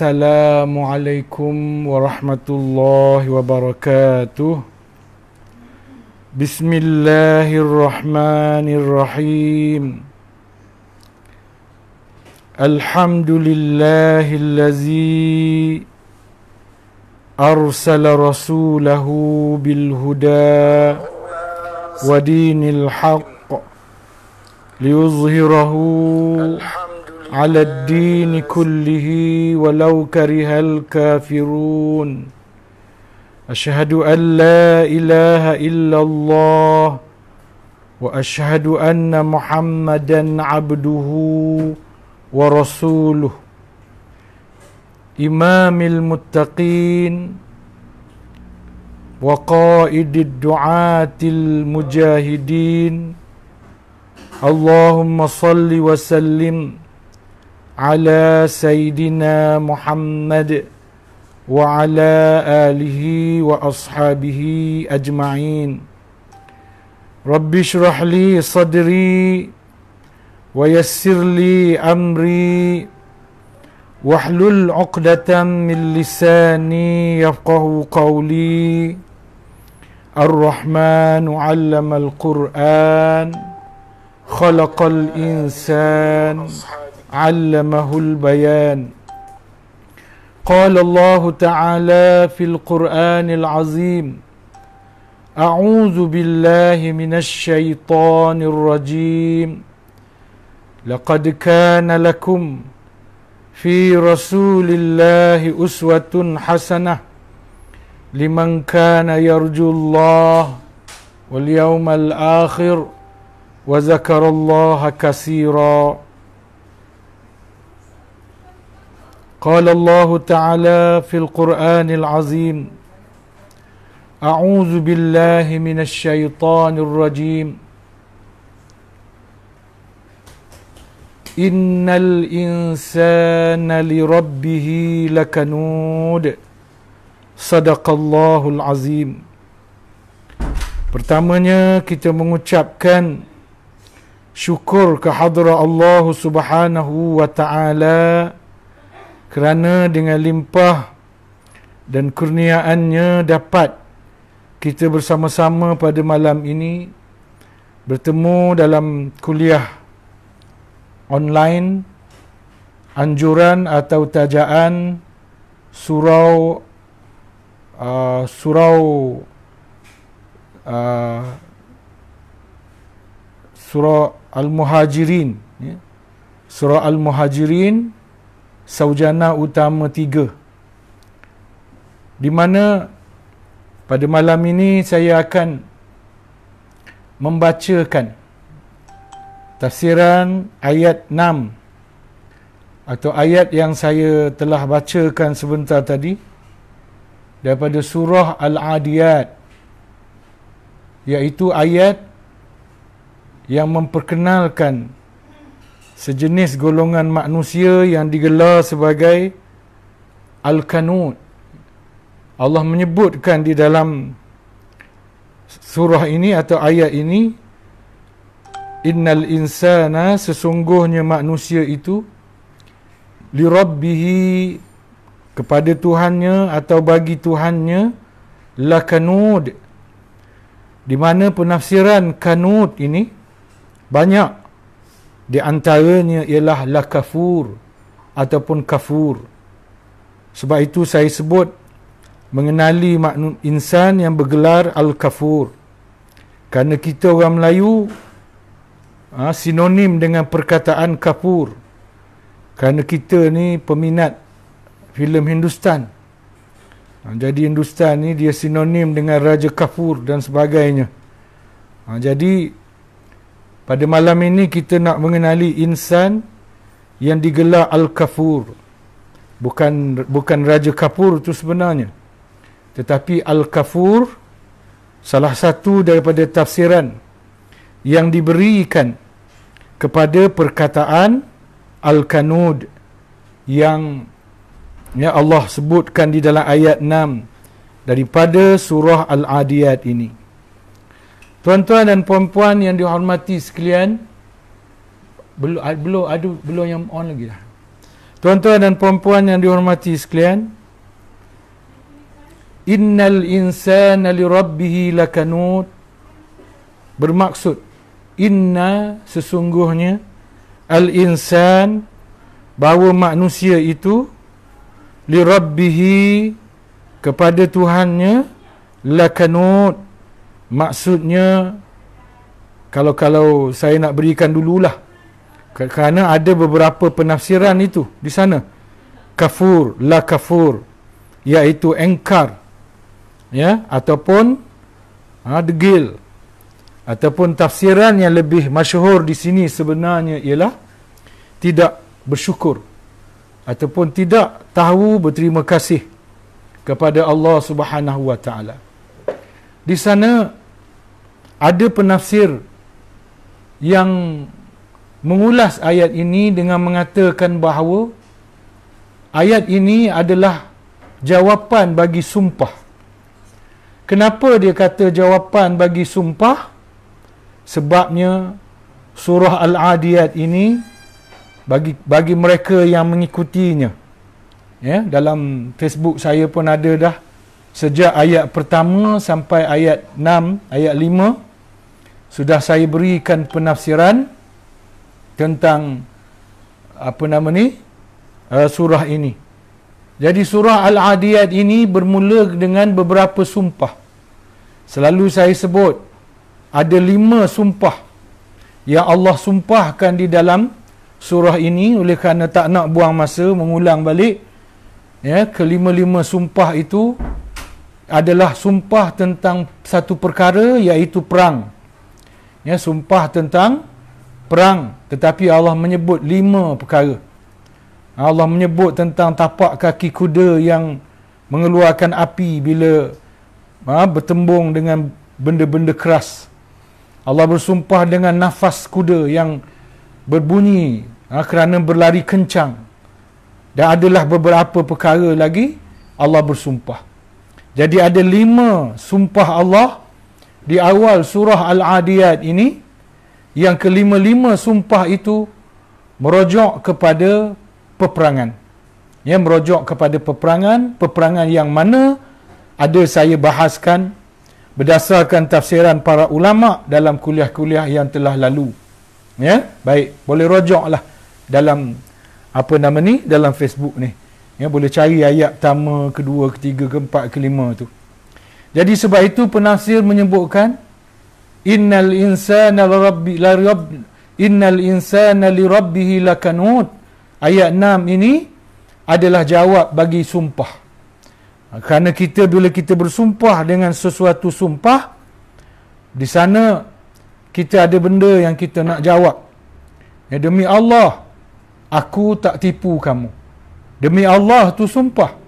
السلام عليكم ورحمة الله وبركاته بسم الله الرحمن الرحيم الحمد لله الذي أرسل رسوله بالهدى ودين الحق ليظهره على الدين كله ولو كره الكافرون اشهد ان لا اله الا الله واشهد ان محمدا عبده ورسوله امام المتقين وقائد الدعاه المجاهدين اللهم صل وسلم على سيدنا محمد وعلى آله وأصحابه أجمعين رب اشرح لي صدري ويسر لي أمري واحلل عقدة من لساني يفقه قولي الرحمن علم القرآن خلق الإنسان علمه البيان قال الله تعالى في القران العظيم اعوذ بالله من الشيطان الرجيم لقد كان لكم في رسول الله اسوه حسنه لمن كان يرجو الله واليوم الاخر وذكر الله كثيرا قال الله تعالى في القران العظيم اعوذ بالله من الشيطان الرجيم ان الانسان لربه لكنود صدق الله العظيم pertamanya kita mengucapkan syukur kehadrat Allah Subhanahu wa taala kerana dengan limpah dan kurniaannya dapat kita bersama-sama pada malam ini bertemu dalam kuliah online anjuran atau tajaan surau uh, surau uh, surau al-muhajirin ya. surau al-muhajirin saujana utama tiga di mana pada malam ini saya akan membacakan tafsiran ayat 6 atau ayat yang saya telah bacakan sebentar tadi daripada surah Al-Adiyat iaitu ayat yang memperkenalkan sejenis golongan manusia yang digelar sebagai Al-Kanud. Allah menyebutkan di dalam surah ini atau ayat ini Innal insana sesungguhnya manusia itu li rabbihi kepada Tuhannya atau bagi Tuhannya la kanud di mana penafsiran kanud ini banyak di antaranya ialah la kafur ataupun kafur sebab itu saya sebut mengenali maknum insan yang bergelar Al-Kafur Karena kita orang Melayu ha, sinonim dengan perkataan kafur. Karena kita ni peminat filem Hindustan ha, jadi Hindustan ni dia sinonim dengan Raja kafur dan sebagainya ha, jadi pada malam ini kita nak mengenali insan yang digelar Al-Kafur. Bukan bukan Raja Kapur itu sebenarnya. Tetapi Al-Kafur salah satu daripada tafsiran yang diberikan kepada perkataan Al-Kanud yang ya Allah sebutkan di dalam ayat 6 daripada surah Al-Adiyat ini. Tuan-tuan dan puan-puan yang dihormati sekalian, belum ah, belum ada belum yang on lagi dah. Tuan-tuan dan puan-puan yang dihormati sekalian, innal insana li rabbih lakanut bermaksud inna sesungguhnya al insan bahawa manusia itu li rabbih kepada tuhannya lakanut maksudnya kalau-kalau saya nak berikan dululah kerana ada beberapa penafsiran itu di sana kafur la kafur iaitu engkar ya ataupun ha, degil ataupun tafsiran yang lebih masyhur di sini sebenarnya ialah tidak bersyukur ataupun tidak tahu berterima kasih kepada Allah Subhanahu wa taala di sana ada penafsir yang mengulas ayat ini dengan mengatakan bahawa ayat ini adalah jawapan bagi sumpah. Kenapa dia kata jawapan bagi sumpah? Sebabnya surah Al-Adiyat ini bagi bagi mereka yang mengikutinya. Ya, dalam Facebook saya pun ada dah sejak ayat pertama sampai ayat 6, ayat 5 sudah saya berikan penafsiran tentang apa nama ni uh, surah ini jadi surah al-adiyat ini bermula dengan beberapa sumpah selalu saya sebut ada lima sumpah yang Allah sumpahkan di dalam surah ini oleh kerana tak nak buang masa mengulang balik ya kelima-lima sumpah itu adalah sumpah tentang satu perkara iaitu perang ya sumpah tentang perang tetapi Allah menyebut lima perkara Allah menyebut tentang tapak kaki kuda yang mengeluarkan api bila ha, bertembung dengan benda-benda keras Allah bersumpah dengan nafas kuda yang berbunyi ha, kerana berlari kencang dan adalah beberapa perkara lagi Allah bersumpah jadi ada lima sumpah Allah di awal surah Al-Adiyat ini yang kelima-lima sumpah itu merujuk kepada peperangan. Ya, merujuk kepada peperangan, peperangan yang mana ada saya bahaskan berdasarkan tafsiran para ulama dalam kuliah-kuliah yang telah lalu. Ya, baik, boleh rujuklah dalam apa nama ni dalam Facebook ni. Ya, boleh cari ayat pertama, kedua, ketiga, keempat, kelima tu. Jadi sebab itu penafsir menyebutkan innal insana lirabbi la rabb innal insana lirabbihi lakanut. Ayat 6 ini adalah jawab bagi sumpah. Kerana kita bila kita bersumpah dengan sesuatu sumpah di sana kita ada benda yang kita nak jawab. Ya demi Allah aku tak tipu kamu. Demi Allah tu sumpah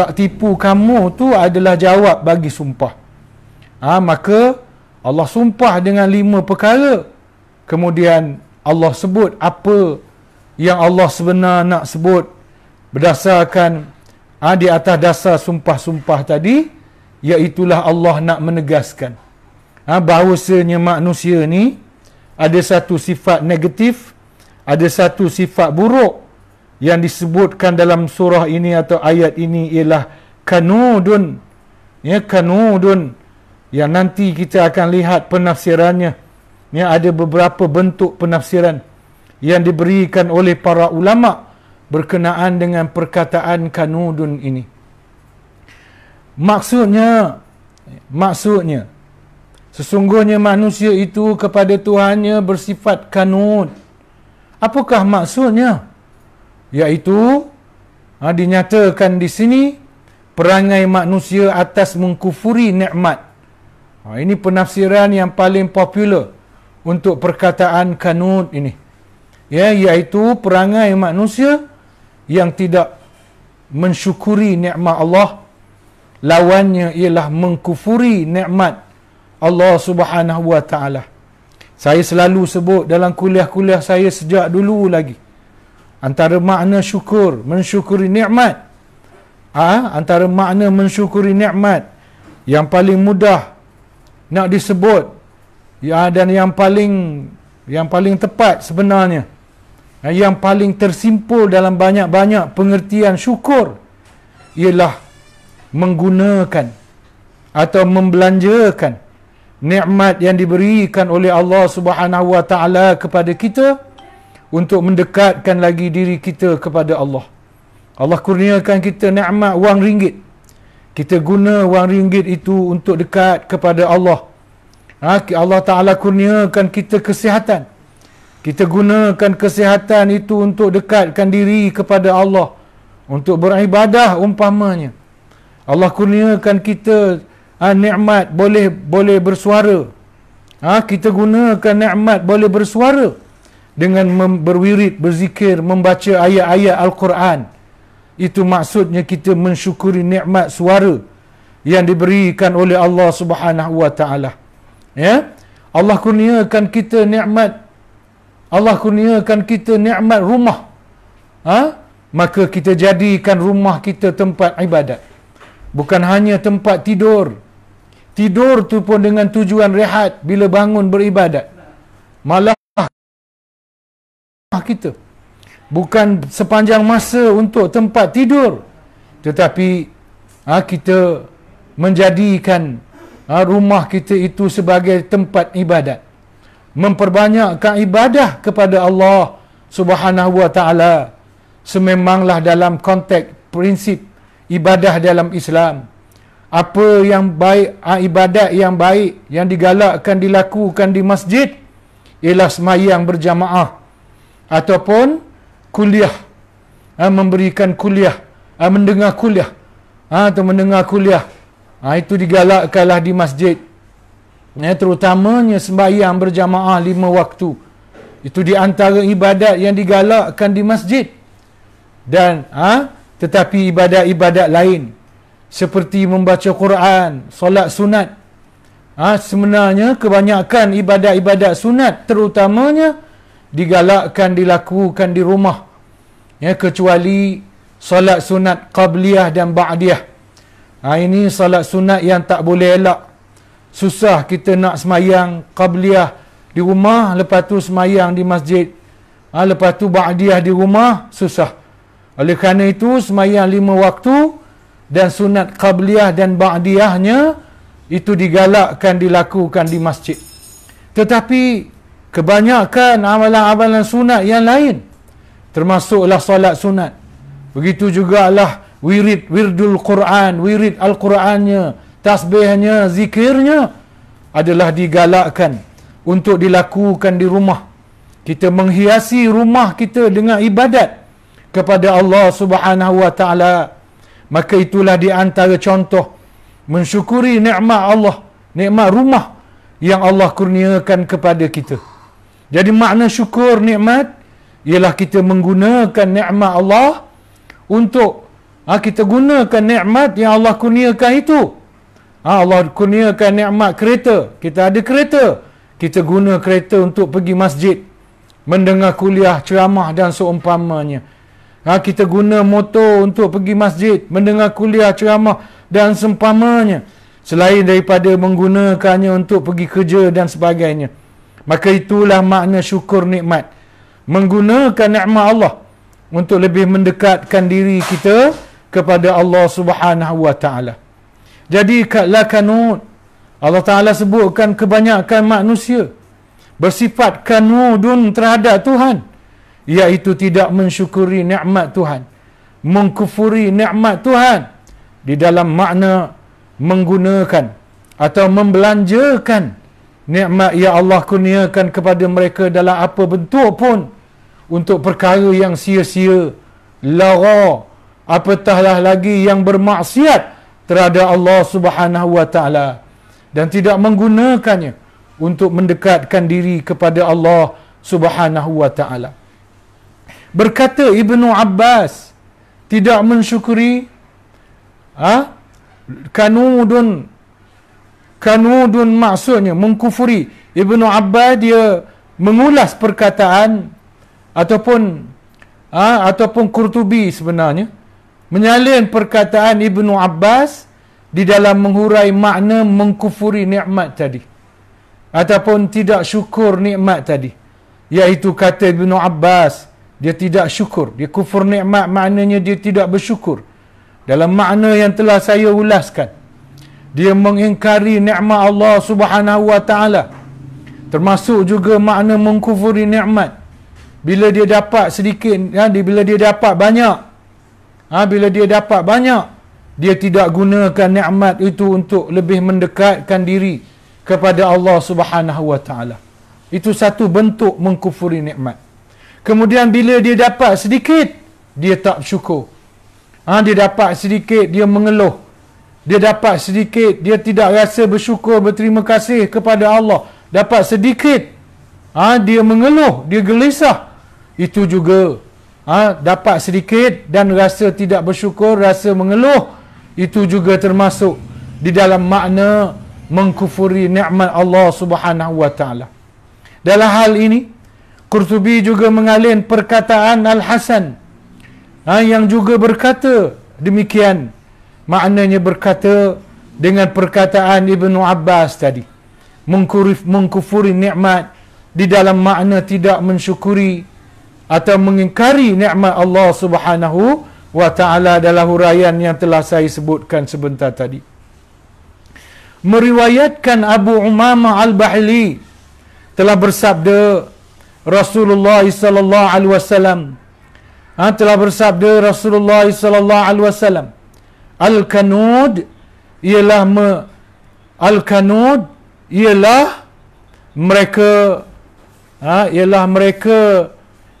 tak tipu kamu tu adalah jawab bagi sumpah. Ha, maka Allah sumpah dengan lima perkara. Kemudian Allah sebut apa yang Allah sebenar nak sebut berdasarkan ha, di atas dasar sumpah-sumpah tadi iaitulah Allah nak menegaskan ha, bahawasanya manusia ni ada satu sifat negatif ada satu sifat buruk yang disebutkan dalam surah ini atau ayat ini ialah kanudun ya kanudun yang nanti kita akan lihat penafsirannya ya ada beberapa bentuk penafsiran yang diberikan oleh para ulama berkenaan dengan perkataan kanudun ini maksudnya maksudnya sesungguhnya manusia itu kepada Tuhannya bersifat kanud apakah maksudnya iaitu ha, dinyatakan di sini perangai manusia atas mengkufuri nikmat. Ha, ini penafsiran yang paling popular untuk perkataan kanun ini. Ya, iaitu perangai manusia yang tidak mensyukuri nikmat Allah lawannya ialah mengkufuri nikmat Allah Subhanahu Wa Taala. Saya selalu sebut dalam kuliah-kuliah saya sejak dulu lagi antara makna syukur mensyukuri nikmat ah ha? antara makna mensyukuri nikmat yang paling mudah nak disebut ya dan yang paling yang paling tepat sebenarnya ha, yang paling tersimpul dalam banyak-banyak pengertian syukur ialah menggunakan atau membelanjakan nikmat yang diberikan oleh Allah Subhanahu Wa Taala kepada kita untuk mendekatkan lagi diri kita kepada Allah. Allah kurniakan kita ni'mat wang ringgit. Kita guna wang ringgit itu untuk dekat kepada Allah. Ha, Allah Ta'ala kurniakan kita kesihatan. Kita gunakan kesihatan itu untuk dekatkan diri kepada Allah. Untuk beribadah umpamanya. Allah kurniakan kita ha, ni'mat boleh boleh bersuara. Ha, kita gunakan ni'mat boleh Bersuara dengan berwirid, berzikir, membaca ayat-ayat Al-Quran. Itu maksudnya kita mensyukuri nikmat suara yang diberikan oleh Allah Subhanahu wa taala. Ya. Allah kurniakan kita nikmat Allah kurniakan kita nikmat rumah. Ha? Maka kita jadikan rumah kita tempat ibadat. Bukan hanya tempat tidur. Tidur tu pun dengan tujuan rehat bila bangun beribadat. Malah rumah kita bukan sepanjang masa untuk tempat tidur tetapi ha, kita menjadikan ha, rumah kita itu sebagai tempat ibadat memperbanyakkan ibadah kepada Allah Subhanahu wa taala sememanglah dalam konteks prinsip ibadah dalam Islam apa yang baik ha, ibadat yang baik yang digalakkan dilakukan di masjid ialah semayang berjamaah ataupun kuliah ha, memberikan kuliah ha, mendengar kuliah ha, atau mendengar kuliah ha, itu digalakkanlah di masjid ya, terutamanya sembahyang berjamaah lima waktu itu di antara ibadat yang digalakkan di masjid dan ha, tetapi ibadat-ibadat lain seperti membaca Quran, solat sunat ha, sebenarnya kebanyakan ibadat-ibadat sunat terutamanya digalakkan dilakukan di rumah ya kecuali salat sunat qabliyah dan ba'diyah ha, ini salat sunat yang tak boleh elak susah kita nak semayang qabliyah di rumah lepas tu semayang di masjid ha, lepas tu ba'diyah di rumah susah oleh kerana itu semayang lima waktu dan sunat qabliyah dan ba'diyahnya itu digalakkan dilakukan di masjid tetapi kebanyakan amalan-amalan sunat yang lain termasuklah solat sunat begitu juga lah wirid wirdul quran wirid al-qurannya tasbihnya zikirnya adalah digalakkan untuk dilakukan di rumah kita menghiasi rumah kita dengan ibadat kepada Allah Subhanahu wa taala maka itulah di antara contoh mensyukuri nikmat Allah nikmat rumah yang Allah kurniakan kepada kita jadi makna syukur nikmat ialah kita menggunakan nikmat Allah untuk ha, kita gunakan nikmat yang Allah kurniakan itu. Ha, Allah kurniakan nikmat kereta. Kita ada kereta. Kita guna kereta untuk pergi masjid, mendengar kuliah, ceramah dan seumpamanya. Ha, kita guna motor untuk pergi masjid, mendengar kuliah, ceramah dan seumpamanya. Selain daripada menggunakannya untuk pergi kerja dan sebagainya. Maka itulah makna syukur nikmat. Menggunakan nikmat Allah untuk lebih mendekatkan diri kita kepada Allah Subhanahu Wa Taala. Jadi kalau kanud Allah Taala sebutkan kebanyakan manusia bersifat kanudun terhadap Tuhan iaitu tidak mensyukuri nikmat Tuhan mengkufuri nikmat Tuhan di dalam makna menggunakan atau membelanjakan nikmat yang Allah kurniakan kepada mereka dalam apa bentuk pun untuk perkara yang sia-sia lara apatahlah lagi yang bermaksiat terhadap Allah Subhanahu wa taala dan tidak menggunakannya untuk mendekatkan diri kepada Allah Subhanahu wa taala berkata Ibnu Abbas tidak mensyukuri ha kanudun kanudun maksudnya mengkufuri Ibnu Abbas dia mengulas perkataan ataupun ha, ataupun Qurtubi sebenarnya menyalin perkataan Ibnu Abbas di dalam menghurai makna mengkufuri nikmat tadi ataupun tidak syukur nikmat tadi iaitu kata Ibnu Abbas dia tidak syukur dia kufur nikmat maknanya dia tidak bersyukur dalam makna yang telah saya ulaskan dia mengingkari nikmat Allah Subhanahu wa taala termasuk juga makna mengkufuri nikmat bila dia dapat sedikit ya bila dia dapat banyak ha bila dia dapat banyak dia tidak gunakan nikmat itu untuk lebih mendekatkan diri kepada Allah Subhanahu wa taala itu satu bentuk mengkufuri nikmat kemudian bila dia dapat sedikit dia tak syukur ha dia dapat sedikit dia mengeluh dia dapat sedikit dia tidak rasa bersyukur berterima kasih kepada Allah dapat sedikit ha, dia mengeluh dia gelisah itu juga ha, dapat sedikit dan rasa tidak bersyukur rasa mengeluh itu juga termasuk di dalam makna mengkufuri nikmat Allah Subhanahu wa taala dalam hal ini Qurtubi juga mengalin perkataan Al-Hasan ha, yang juga berkata demikian maknanya berkata dengan perkataan Ibnu Abbas tadi mengkurif mengkufuri nikmat di dalam makna tidak mensyukuri atau mengingkari nikmat Allah Subhanahu wa taala dalam huraian yang telah saya sebutkan sebentar tadi meriwayatkan Abu Umama Al-Bahli telah bersabda Rasulullah sallallahu alaihi wasallam ha, telah bersabda Rasulullah sallallahu alaihi wasallam Al-Kanud ialah me, Al-Kanud ialah mereka ha, ialah mereka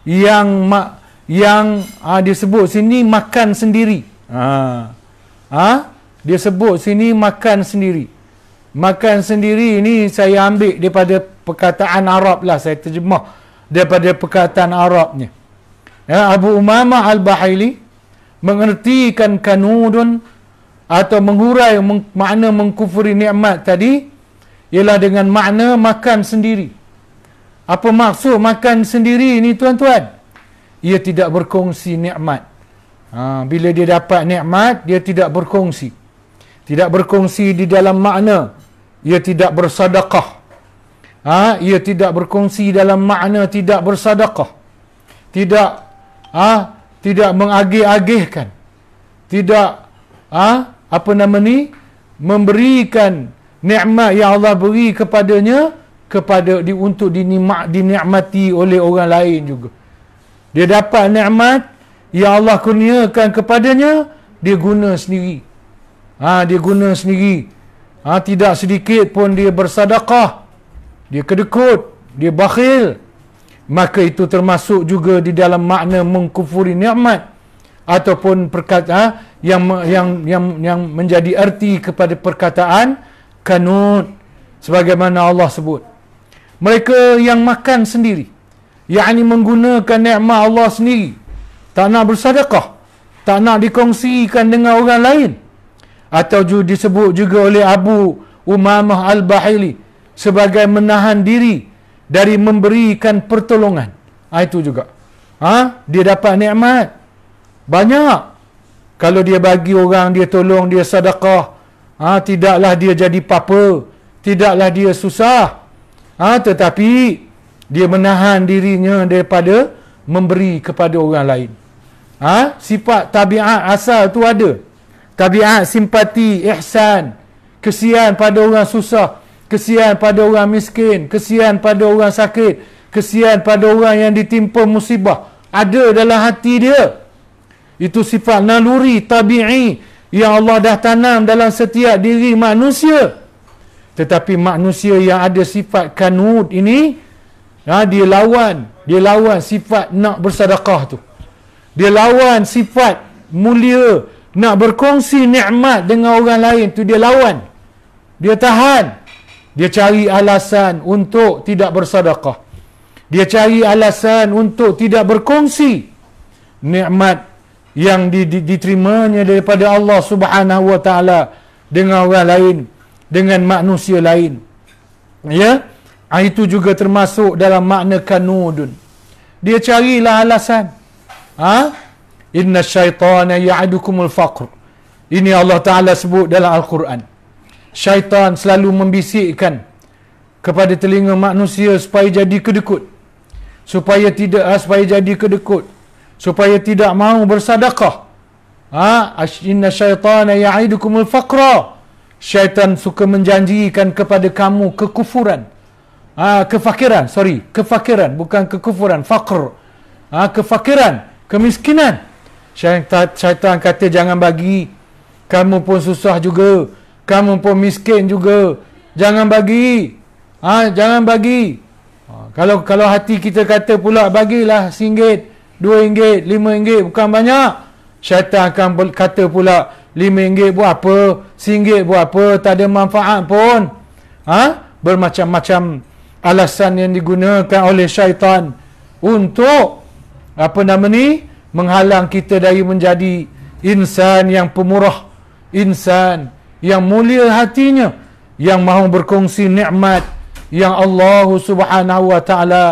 yang ma, yang ha, dia sebut sini makan sendiri. Ha. ha. dia sebut sini makan sendiri. Makan sendiri ini saya ambil daripada perkataan Arab lah saya terjemah daripada perkataan Arabnya. Ya, Abu Umamah Al-Bahili mengertikan kanudun atau mengurai meng, makna mengkufuri nikmat tadi ialah dengan makna makan sendiri. Apa maksud makan sendiri ni tuan-tuan? Ia tidak berkongsi nikmat. Ha, bila dia dapat nikmat, dia tidak berkongsi. Tidak berkongsi di dalam makna ia tidak bersedekah. Ha, ia tidak berkongsi dalam makna tidak bersedekah. Tidak ha, tidak mengagih-agihkan tidak ha, apa nama ni memberikan nikmat yang Allah beri kepadanya kepada di untuk dinikmat dinikmati oleh orang lain juga dia dapat nikmat yang Allah kurniakan kepadanya dia guna sendiri ah ha, dia guna sendiri ah ha, tidak sedikit pun dia bersedekah dia kedekut dia bakhil maka itu termasuk juga di dalam makna mengkufuri nikmat ataupun perkata ah, yang yang yang yang menjadi erti kepada perkataan kanun sebagaimana Allah sebut mereka yang makan sendiri yakni menggunakan nikmat Allah sendiri tak nak bersedekah tak nak dikongsikan dengan orang lain atau juga disebut juga oleh Abu Umamah Al-Bahili sebagai menahan diri dari memberikan pertolongan. Ha, itu juga. ha? Dia dapat nikmat. Banyak. Kalau dia bagi orang, dia tolong, dia sadaqah. Ha, tidaklah dia jadi papa. Tidaklah dia susah. Ha, tetapi, dia menahan dirinya daripada memberi kepada orang lain. Ha? Sifat tabiat asal tu ada. Tabiat simpati, ihsan, kesian pada orang susah kesian pada orang miskin, kesian pada orang sakit, kesian pada orang yang ditimpa musibah. Ada dalam hati dia. Itu sifat naluri tabi'i yang Allah dah tanam dalam setiap diri manusia. Tetapi manusia yang ada sifat kanud ini, ha, dia lawan. Dia lawan sifat nak bersadakah tu. Dia lawan sifat mulia nak berkongsi nikmat dengan orang lain tu dia lawan. Dia tahan. Dia cari alasan untuk tidak bersedekah. Dia cari alasan untuk tidak berkongsi nikmat yang diterimanya daripada Allah Subhanahu wa taala dengan orang lain, dengan manusia lain. Ya? Ah, itu juga termasuk dalam makna kanudun. Dia carilah alasan. Ha? Inna syaitana ya'adukumul faqr. Ini Allah Ta'ala sebut dalam Al-Quran syaitan selalu membisikkan kepada telinga manusia supaya jadi kedekut supaya tidak ah, supaya jadi kedekut supaya tidak mau bersedekah ha inna syaitana ya'idukumul faqra syaitan suka menjanjikan kepada kamu kekufuran ha kefakiran sorry kefakiran bukan kekufuran faqr ha kefakiran kemiskinan syaitan syaitan kata jangan bagi kamu pun susah juga kamu pun miskin juga. Jangan bagi. Ha, jangan bagi. Ha, kalau kalau hati kita kata pula bagilah singgit, dua ringgit, lima ringgit bukan banyak. Syaitan akan kata pula lima ringgit buat apa, singgit buat apa, tak ada manfaat pun. Ha? Bermacam-macam alasan yang digunakan oleh syaitan untuk apa nama ni menghalang kita dari menjadi insan yang pemurah insan yang mulia hatinya yang mahu berkongsi nikmat yang Allah Subhanahu wa taala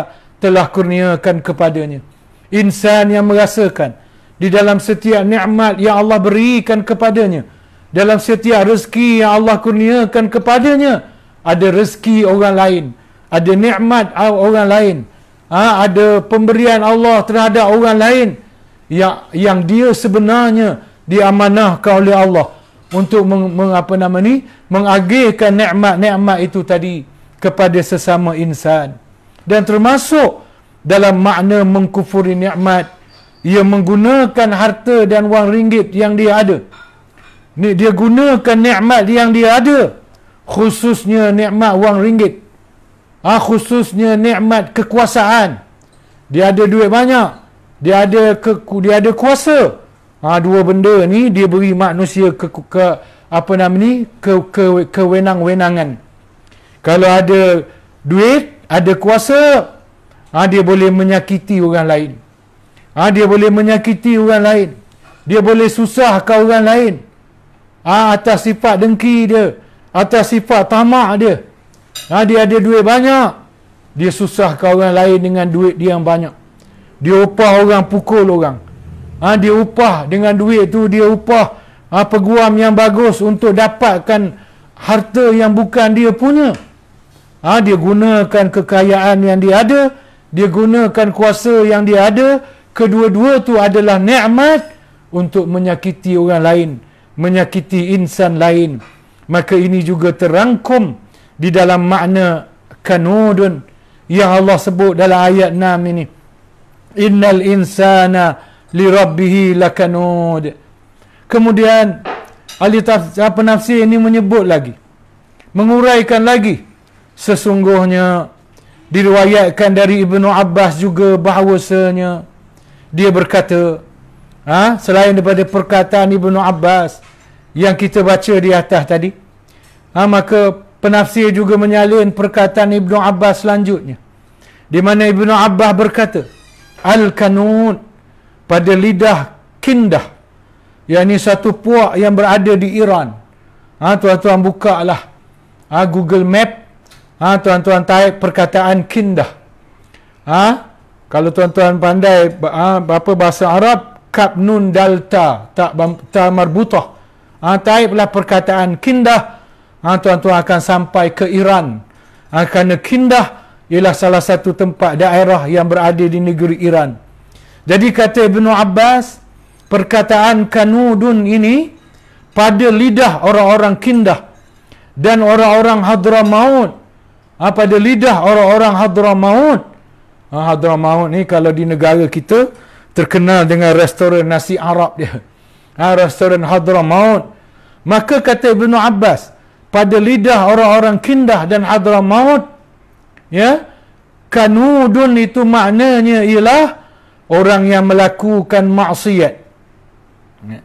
telah kurniakan kepadanya insan yang merasakan di dalam setiap nikmat yang Allah berikan kepadanya dalam setiap rezeki yang Allah kurniakan kepadanya ada rezeki orang lain ada nikmat orang lain ha, ada pemberian Allah terhadap orang lain yang yang dia sebenarnya diamanahkan oleh Allah untuk meng, meng, apa nama ni mengagihkan nikmat-nikmat itu tadi kepada sesama insan dan termasuk dalam makna mengkufuri nikmat ia menggunakan harta dan wang ringgit yang dia ada ni dia gunakan nikmat yang dia ada khususnya nikmat wang ringgit ah ha, khususnya nikmat kekuasaan dia ada duit banyak dia ada ke, dia ada kuasa Ha, dua benda ni dia beri manusia ke, ke apa nama ni ke ke kewenang-wenangan. Kalau ada duit, ada kuasa, ha, dia boleh menyakiti orang lain. Ha, dia boleh menyakiti orang lain. Dia boleh susahkan orang lain. Ha, atas sifat dengki dia, atas sifat tamak dia. Ha, dia ada duit banyak, dia susahkan orang lain dengan duit dia yang banyak. Dia upah orang, pukul orang ha, dia upah dengan duit tu dia upah ha, peguam yang bagus untuk dapatkan harta yang bukan dia punya ha, dia gunakan kekayaan yang dia ada dia gunakan kuasa yang dia ada kedua-dua tu adalah ni'mat untuk menyakiti orang lain menyakiti insan lain maka ini juga terangkum di dalam makna kanudun yang Allah sebut dalam ayat 6 ini innal insana li rabbih lakanud kemudian ahli tafsir ini menyebut lagi menguraikan lagi sesungguhnya diriwayatkan dari Ibnu Abbas juga bahawasanya dia berkata ha, selain daripada perkataan Ibnu Abbas yang kita baca di atas tadi ha, maka penafsir juga menyalin perkataan Ibnu Abbas selanjutnya di mana Ibnu Abbas berkata al-kanun pada lidah kindah yakni satu puak yang berada di Iran ha, tuan-tuan ha, buka lah ha, google map ha, tuan-tuan ha, type perkataan kindah ha, kalau tuan-tuan pandai ha, apa bahasa Arab kap nun dalta tak ta marbutah ha, type lah perkataan kindah ha, tuan-tuan ha, akan sampai ke Iran ha, kerana kindah ialah salah satu tempat daerah yang berada di negeri Iran. Jadi kata Ibnu Abbas, perkataan kanudun ini pada lidah orang-orang kindah dan orang-orang hadra maut. Ha, pada lidah orang-orang hadra maut. Ha, hadra maut ni kalau di negara kita terkenal dengan restoran nasi Arab dia. Ha, restoran hadra maut. Maka kata Ibnu Abbas, pada lidah orang-orang kindah dan hadra maut, ya, kanudun itu maknanya ialah orang yang melakukan maksiat ya.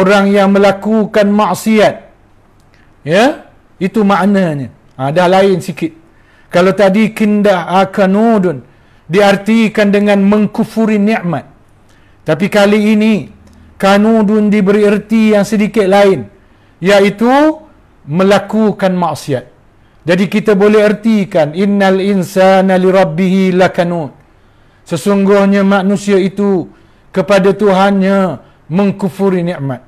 orang yang melakukan maksiat ya itu maknanya ha, dah lain sikit kalau tadi kindah akanudun diartikan dengan mengkufuri nikmat tapi kali ini kanudun diberi erti yang sedikit lain iaitu melakukan maksiat jadi kita boleh ertikan innal insana lirabbihi lakanud Sesungguhnya manusia itu kepada Tuhannya mengkufuri nikmat.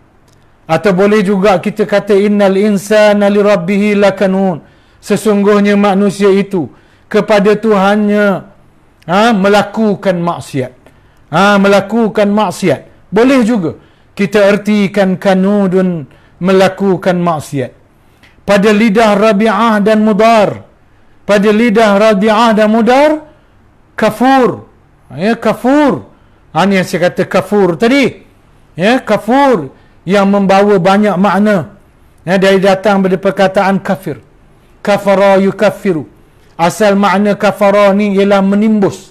Atau boleh juga kita kata innal insana li rabbihi lakanun. Sesungguhnya manusia itu kepada Tuhannya ha, melakukan maksiat. Ha, melakukan maksiat. Boleh juga kita ertikan kanudun melakukan maksiat. Pada lidah Rabi'ah dan Mudar. Pada lidah Rabi'ah dan Mudar. Kafur ya kafur Han yang saya kata kafur tadi ya kafur yang membawa banyak makna ya dari datang pada perkataan kafir kafara kafiru. asal makna kafara ni ialah menimbus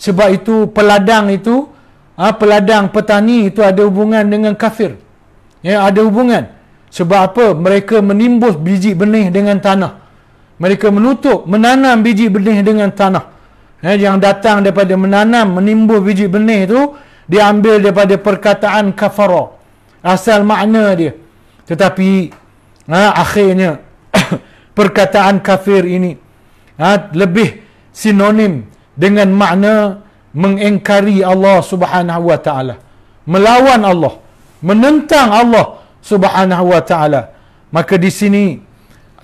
sebab itu peladang itu ha, peladang petani itu ada hubungan dengan kafir ya ada hubungan sebab apa mereka menimbus biji benih dengan tanah mereka menutup menanam biji benih dengan tanah eh, yang datang daripada menanam menimbul biji benih tu diambil daripada perkataan kafara asal makna dia tetapi ha, akhirnya perkataan kafir ini ha, lebih sinonim dengan makna mengingkari Allah Subhanahu wa taala melawan Allah menentang Allah Subhanahu wa taala maka di sini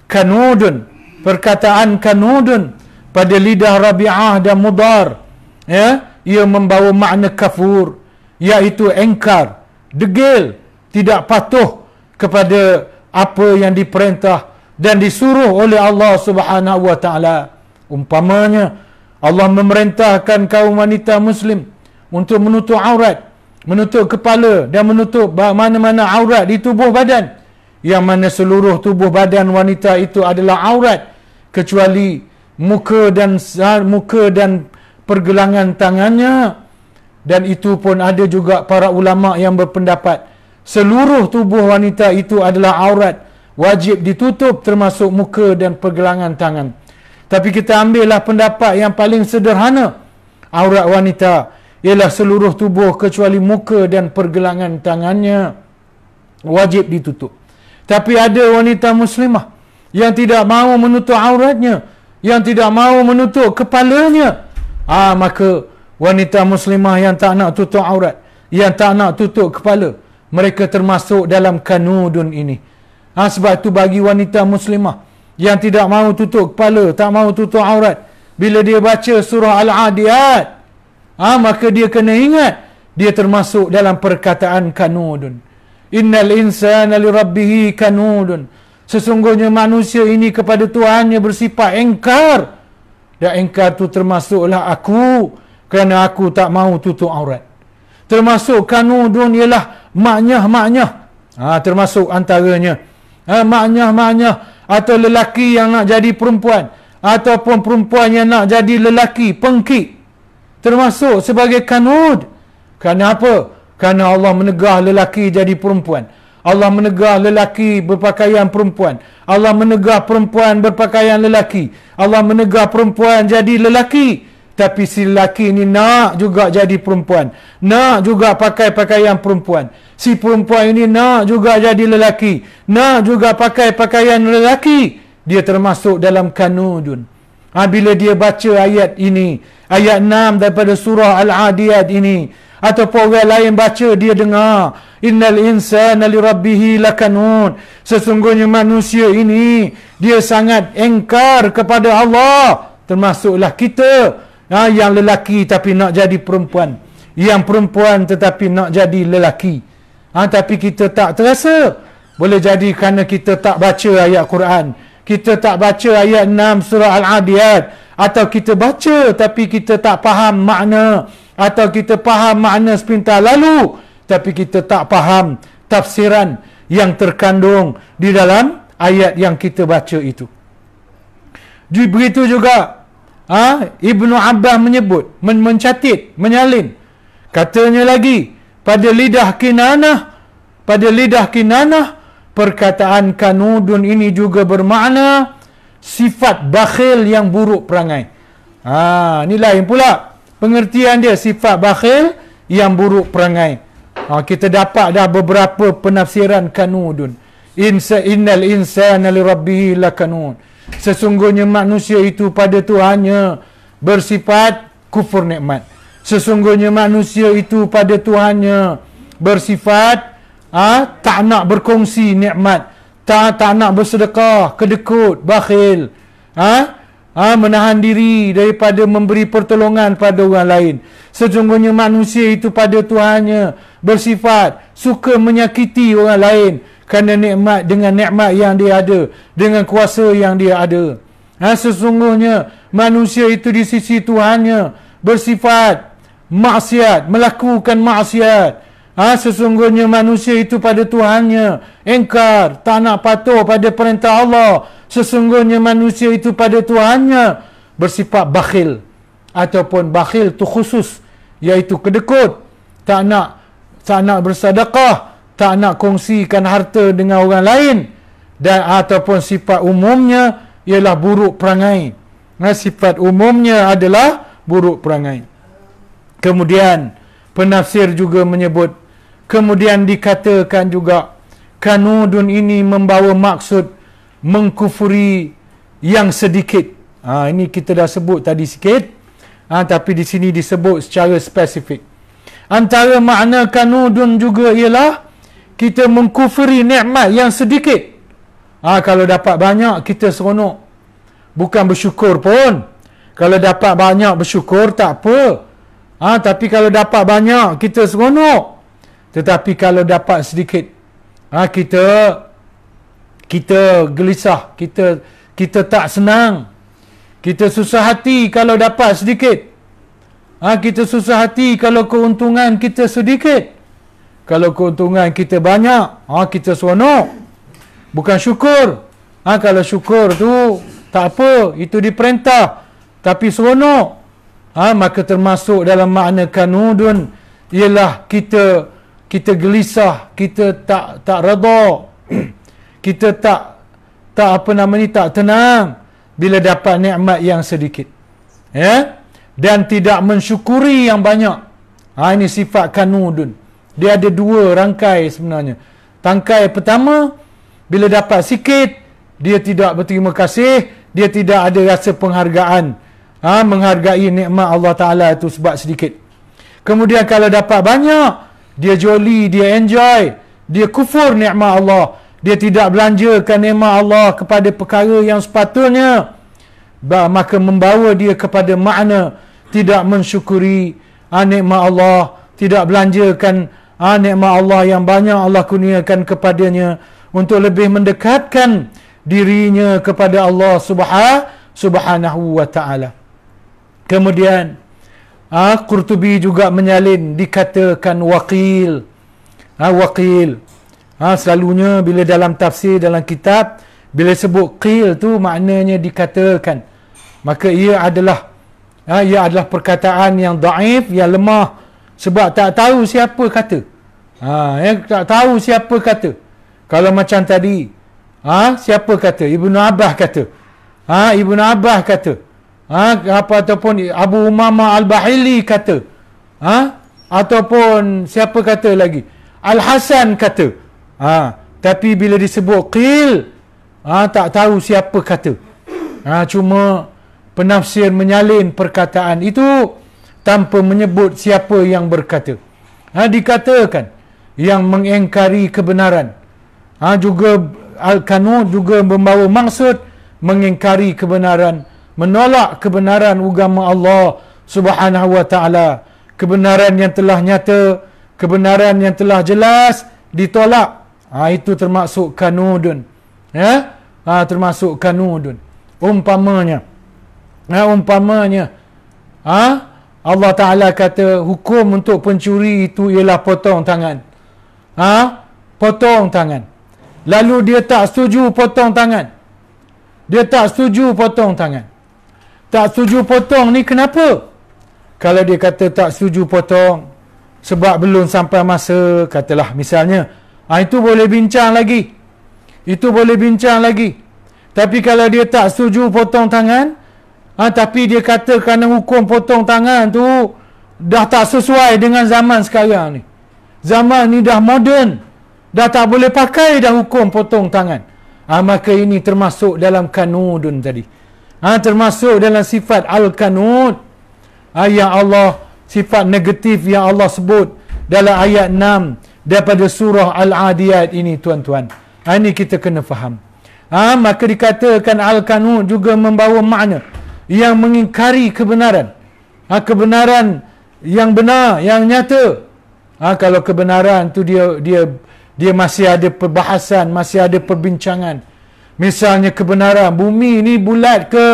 kanudun perkataan kanudun pada lidah Rabi'ah dan Mudar ya ia membawa makna kafur iaitu engkar degil tidak patuh kepada apa yang diperintah dan disuruh oleh Allah Subhanahu wa taala umpamanya Allah memerintahkan kaum wanita muslim untuk menutup aurat menutup kepala dan menutup mana-mana aurat di tubuh badan yang mana seluruh tubuh badan wanita itu adalah aurat kecuali muka dan muka dan pergelangan tangannya dan itu pun ada juga para ulama yang berpendapat seluruh tubuh wanita itu adalah aurat wajib ditutup termasuk muka dan pergelangan tangan tapi kita ambillah pendapat yang paling sederhana aurat wanita ialah seluruh tubuh kecuali muka dan pergelangan tangannya wajib ditutup tapi ada wanita muslimah yang tidak mahu menutup auratnya yang tidak mahu menutup kepalanya ah maka wanita muslimah yang tak nak tutup aurat yang tak nak tutup kepala mereka termasuk dalam kanudun ini ah sebab itu bagi wanita muslimah yang tidak mahu tutup kepala tak mahu tutup aurat bila dia baca surah al-adiyat ah maka dia kena ingat dia termasuk dalam perkataan kanudun innal insana lirabbihi kanudun Sesungguhnya manusia ini kepada Tuhannya bersifat engkar. Dan engkar tu termasuklah aku kerana aku tak mau tutup aurat. Termasuk kanudun ialah maknya maknya. Ha, termasuk antaranya. Ha, maknya maknya atau lelaki yang nak jadi perempuan. Ataupun perempuan yang nak jadi lelaki pengki. Termasuk sebagai kanud. Kerana apa? Kerana Allah menegah lelaki jadi Perempuan. Allah menegah lelaki berpakaian perempuan. Allah menegah perempuan berpakaian lelaki. Allah menegah perempuan jadi lelaki. Tapi si lelaki ni nak juga jadi perempuan. Nak juga pakai pakaian perempuan. Si perempuan ini nak juga jadi lelaki. Nak juga pakai pakaian lelaki. Dia termasuk dalam kanudun. Ha, bila dia baca ayat ini. Ayat 6 daripada surah Al-Adiyat ini ataupun orang lain baca dia dengar innal insana li rabbihi lakanun sesungguhnya manusia ini dia sangat engkar kepada Allah termasuklah kita ha, yang lelaki tapi nak jadi perempuan yang perempuan tetapi nak jadi lelaki ha, tapi kita tak terasa boleh jadi kerana kita tak baca ayat Quran kita tak baca ayat 6 surah Al-Adiyat atau kita baca tapi kita tak faham makna atau kita faham makna sepintas lalu tapi kita tak faham tafsiran yang terkandung di dalam ayat yang kita baca itu. Begitu juga ha, Ibnu Abbas menyebut, men mencatit, menyalin. Katanya lagi, pada lidah kinanah, pada lidah kinanah, perkataan kanudun ini juga bermakna sifat bakhil yang buruk perangai. Ha, ini lain pula pengertian dia sifat bakhil yang buruk perangai. Ha, kita dapat dah beberapa penafsiran kanudun. Insa innal insana li rabbihi lakanun. Sesungguhnya manusia itu pada Tuhannya bersifat kufur nikmat. Sesungguhnya manusia itu pada Tuhannya bersifat ha, tak nak berkongsi nikmat, tak tak nak bersedekah, kedekut, bakhil. Ha? ha, menahan diri daripada memberi pertolongan pada orang lain. Sesungguhnya manusia itu pada Tuhannya bersifat suka menyakiti orang lain kerana nikmat dengan nikmat yang dia ada, dengan kuasa yang dia ada. Ha, sesungguhnya manusia itu di sisi Tuhannya bersifat maksiat, melakukan maksiat. Ha, sesungguhnya manusia itu pada Tuhannya engkar, tak nak patuh pada perintah Allah. Sesungguhnya manusia itu pada Tuhannya bersifat bakhil ataupun bakhil tu khusus iaitu kedekut, tak nak tak nak bersedekah, tak nak kongsikan harta dengan orang lain dan ataupun sifat umumnya ialah buruk perangai. Nah, ha, sifat umumnya adalah buruk perangai. Kemudian, Penafsir juga menyebut kemudian dikatakan juga kanudun ini membawa maksud mengkufuri yang sedikit. Ha, ini kita dah sebut tadi sikit. Ha, tapi di sini disebut secara spesifik. Antara makna kanudun juga ialah kita mengkufuri nikmat yang sedikit. Ha, kalau dapat banyak kita seronok. Bukan bersyukur pun. Kalau dapat banyak bersyukur tak apa. Ha, tapi kalau dapat banyak, kita seronok. Tetapi kalau dapat sedikit, ha, kita kita gelisah, kita kita tak senang. Kita susah hati kalau dapat sedikit. Ha, kita susah hati kalau keuntungan kita sedikit. Kalau keuntungan kita banyak, ha, kita seronok. Bukan syukur. Ha, kalau syukur tu tak apa, itu diperintah. Tapi seronok ha, maka termasuk dalam makna kanudun ialah kita kita gelisah kita tak tak redha kita tak tak apa nama ni tak tenang bila dapat nikmat yang sedikit ya dan tidak mensyukuri yang banyak ha, ini sifat kanudun dia ada dua rangkai sebenarnya tangkai pertama bila dapat sikit dia tidak berterima kasih dia tidak ada rasa penghargaan ha, menghargai nikmat Allah Ta'ala itu sebab sedikit. Kemudian kalau dapat banyak, dia joli, dia enjoy, dia kufur nikmat Allah. Dia tidak belanjakan nikmat Allah kepada perkara yang sepatutnya. Maka membawa dia kepada makna tidak mensyukuri ha, nikmat Allah, tidak belanjakan ha, nikmat Allah yang banyak Allah kurniakan kepadanya untuk lebih mendekatkan dirinya kepada Allah Subhanahu wa taala. Kemudian ah Qurtubi juga menyalin dikatakan wakil. ah wakil. ah selalunya bila dalam tafsir dalam kitab bila sebut qil tu maknanya dikatakan. Maka ia adalah ah ia adalah perkataan yang daif yang lemah sebab tak tahu siapa kata. ah ya, tak tahu siapa kata. Kalau macam tadi, ah siapa kata? Ibnu Abah kata. ah Ibnu Abah kata ha, apa ataupun Abu Umama Al-Bahili kata ha, ataupun siapa kata lagi Al-Hasan kata ha, tapi bila disebut Qil ha, tak tahu siapa kata ha, cuma penafsir menyalin perkataan itu tanpa menyebut siapa yang berkata ha, dikatakan yang mengengkari kebenaran ha, juga Al-Kanun juga membawa maksud mengingkari kebenaran menolak kebenaran agama Allah Subhanahu wa taala kebenaran yang telah nyata kebenaran yang telah jelas ditolak ha, itu termasuk kanudun ya ha, termasuk kanudun umpamanya ha, umpamanya ha, Allah taala kata hukum untuk pencuri itu ialah potong tangan ha, potong tangan lalu dia tak setuju potong tangan dia tak setuju potong tangan tak setuju potong ni kenapa? Kalau dia kata tak setuju potong sebab belum sampai masa, katalah misalnya. Ha, itu boleh bincang lagi. Itu boleh bincang lagi. Tapi kalau dia tak setuju potong tangan, ah tapi dia kata kerana hukum potong tangan tu dah tak sesuai dengan zaman sekarang ni. Zaman ni dah moden. Dah tak boleh pakai dah hukum potong tangan. Ha, maka ini termasuk dalam kanudun tadi. Ha, termasuk dalam sifat Al-Kanud. Ha, yang Allah, sifat negatif yang Allah sebut dalam ayat 6 daripada surah Al-Adiyat ini tuan-tuan. Ha, ini kita kena faham. Ha, maka dikatakan Al-Kanud juga membawa makna yang mengingkari kebenaran. Ha, kebenaran yang benar, yang nyata. Ha, kalau kebenaran tu dia dia dia masih ada perbahasan, masih ada perbincangan. Misalnya kebenaran bumi ini bulat ke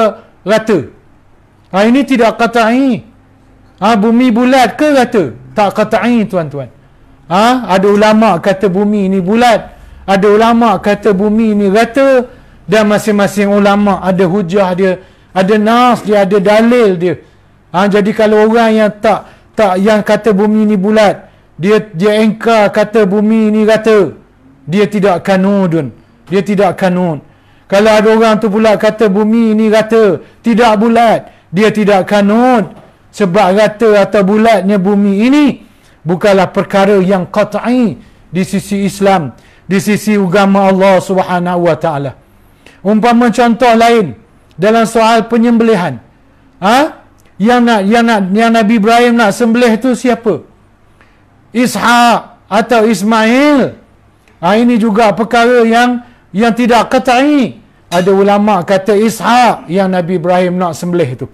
rata. Ha, ini tidak kata'i. Ha, bumi bulat ke rata? Tak kata'i tuan-tuan. Ha, ada ulama kata bumi ini bulat. Ada ulama kata bumi ini rata. Dan masing-masing ulama ada hujah dia. Ada nas dia, ada dalil dia. Ha, jadi kalau orang yang tak tak yang kata bumi ini bulat. Dia dia engkar kata bumi ini rata. Dia tidak kanudun. Dia tidak kanun. Kalau ada orang tu pula kata bumi ni rata, tidak bulat, dia tidak kanun. Sebab rata atau bulatnya bumi ini, bukanlah perkara yang kata'i di sisi Islam, di sisi agama Allah subhanahu wa ta'ala. Umpama contoh lain, dalam soal penyembelihan. Ha? Yang, nak, yang, nak, yang Nabi Ibrahim nak sembelih tu siapa? Ishak atau Ismail. Ha, ini juga perkara yang yang tidak kata'i. Ada ulama kata Ishaq yang Nabi Ibrahim nak sembelih itu.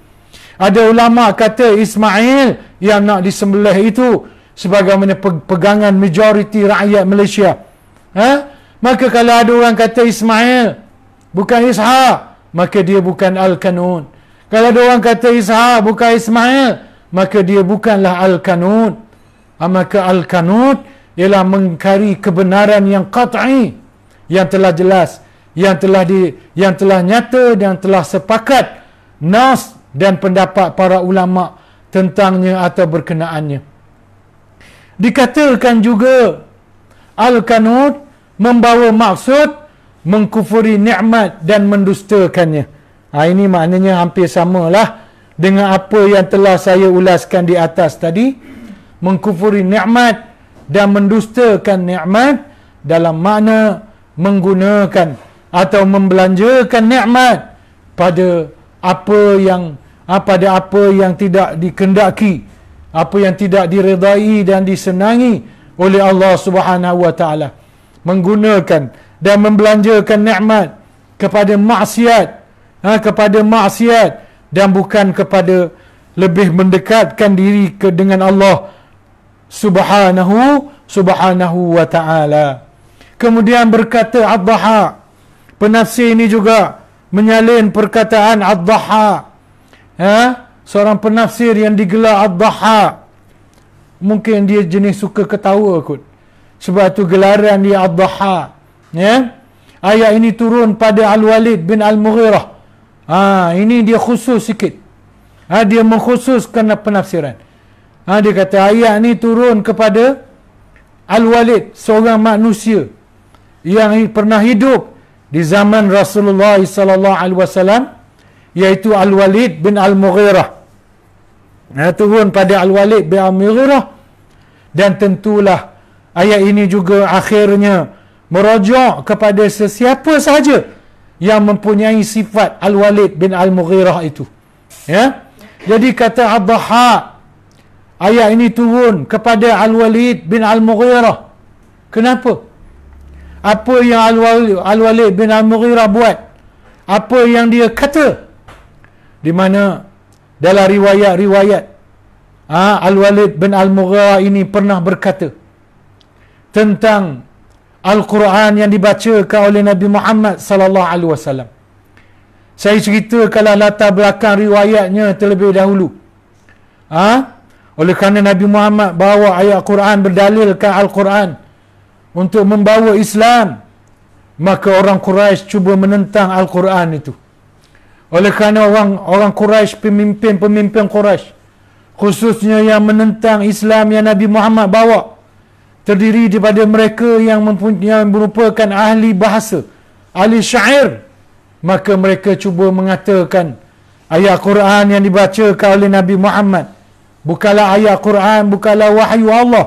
Ada ulama kata Ismail yang nak disembelih itu sebagaimana pegangan majoriti rakyat Malaysia. Ha? Maka kalau ada orang kata Ismail bukan Ishaq, maka dia bukan Al-Kanun. Kalau ada orang kata Ishaq bukan Ismail, maka dia bukanlah Al-Kanun. Ha, maka Al-Kanun ialah mengkari kebenaran yang qat'i yang telah jelas yang telah di yang telah nyata dan telah sepakat nas dan pendapat para ulama tentangnya atau berkenaannya dikatakan juga al-kanud membawa maksud mengkufuri nikmat dan mendustakannya ha, ini maknanya hampir samalah dengan apa yang telah saya ulaskan di atas tadi mengkufuri nikmat dan mendustakan nikmat dalam makna menggunakan atau membelanjakan nikmat pada apa yang ah, pada apa yang tidak dikendaki apa yang tidak diredai dan disenangi oleh Allah Subhanahu wa taala menggunakan dan membelanjakan nikmat kepada maksiat ha, kepada maksiat dan bukan kepada lebih mendekatkan diri ke dengan Allah Subhanahu Subhanahu wa taala Kemudian berkata Ad-Dhaha. Penafsir ini juga menyalin perkataan Ad-Dhaha. Ha? Seorang penafsir yang digelar Ad-Dhaha. Mungkin dia jenis suka ketawa kot. Sebab tu gelaran dia Ad-Dhaha. Ya? Ayat ini turun pada Al-Walid bin Al-Mughirah. Ha, ini dia khusus sikit. Ha, dia mengkhususkan penafsiran. Ha, dia kata ayat ini turun kepada Al-Walid, seorang manusia yang pernah hidup di zaman Rasulullah sallallahu alaihi wasallam iaitu Al-Walid bin Al-Mughirah. Nah, turun pada Al-Walid bin Al-Mughirah dan tentulah ayat ini juga akhirnya merujuk kepada sesiapa sahaja yang mempunyai sifat Al-Walid bin Al-Mughirah itu. Ya. Jadi kata Abdha ayat ini turun kepada Al-Walid bin Al-Mughirah. Kenapa? apa yang Al-Walid bin Al-Mughirah buat apa yang dia kata di mana dalam riwayat-riwayat ah, Al-Walid bin Al-Mughirah ini pernah berkata tentang Al-Quran yang dibacakan oleh Nabi Muhammad sallallahu alaihi wasallam. Saya kalau latar belakang riwayatnya terlebih dahulu. Ha? Oleh kerana Nabi Muhammad bawa ayat Quran berdalilkan Al-Quran untuk membawa Islam maka orang Quraisy cuba menentang Al-Quran itu oleh kerana orang orang Quraisy pemimpin-pemimpin Quraisy khususnya yang menentang Islam yang Nabi Muhammad bawa terdiri daripada mereka yang mempunyai merupakan ahli bahasa ahli syair maka mereka cuba mengatakan ayat Quran yang dibaca oleh Nabi Muhammad bukanlah ayat Quran bukanlah wahyu Allah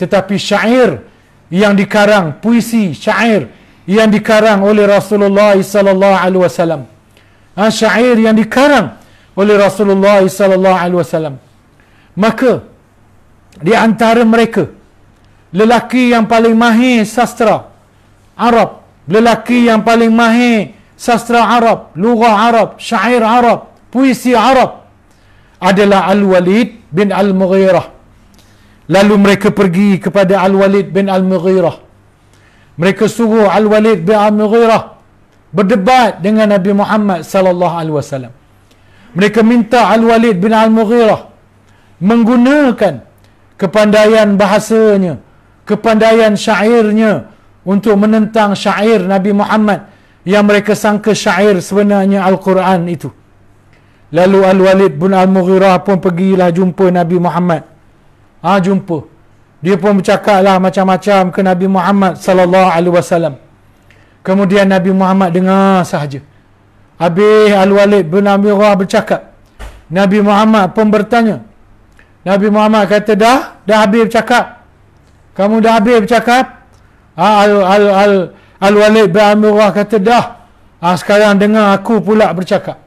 tetapi syair yang dikarang puisi syair yang dikarang oleh Rasulullah sallallahu alaihi wasallam. ah syair yang dikarang oleh Rasulullah sallallahu alaihi wasallam. Maka di antara mereka lelaki yang paling mahir sastra Arab, lelaki yang paling mahir sastra Arab, lugah Arab, syair Arab, puisi Arab adalah Al-Walid bin Al-Mughirah. Lalu mereka pergi kepada Al-Walid bin Al-Mughirah. Mereka suruh Al-Walid bin Al-Mughirah berdebat dengan Nabi Muhammad sallallahu alaihi wasallam. Mereka minta Al-Walid bin Al-Mughirah menggunakan kepandaian bahasanya, kepandaian syairnya untuk menentang syair Nabi Muhammad yang mereka sangka syair sebenarnya Al-Quran itu. Lalu Al-Walid bin Al-Mughirah pun pergilah jumpa Nabi Muhammad ha, jumpa. Dia pun bercakaplah macam-macam ke Nabi Muhammad sallallahu alaihi wasallam. Kemudian Nabi Muhammad dengar sahaja. Habis Al-Walid bin Amirah bercakap. Nabi Muhammad pun bertanya. Nabi Muhammad kata dah, dah habis bercakap. Kamu dah habis bercakap? Ha, Al Al Al Al-Walid bin Amirah kata dah. Ha, sekarang dengar aku pula bercakap.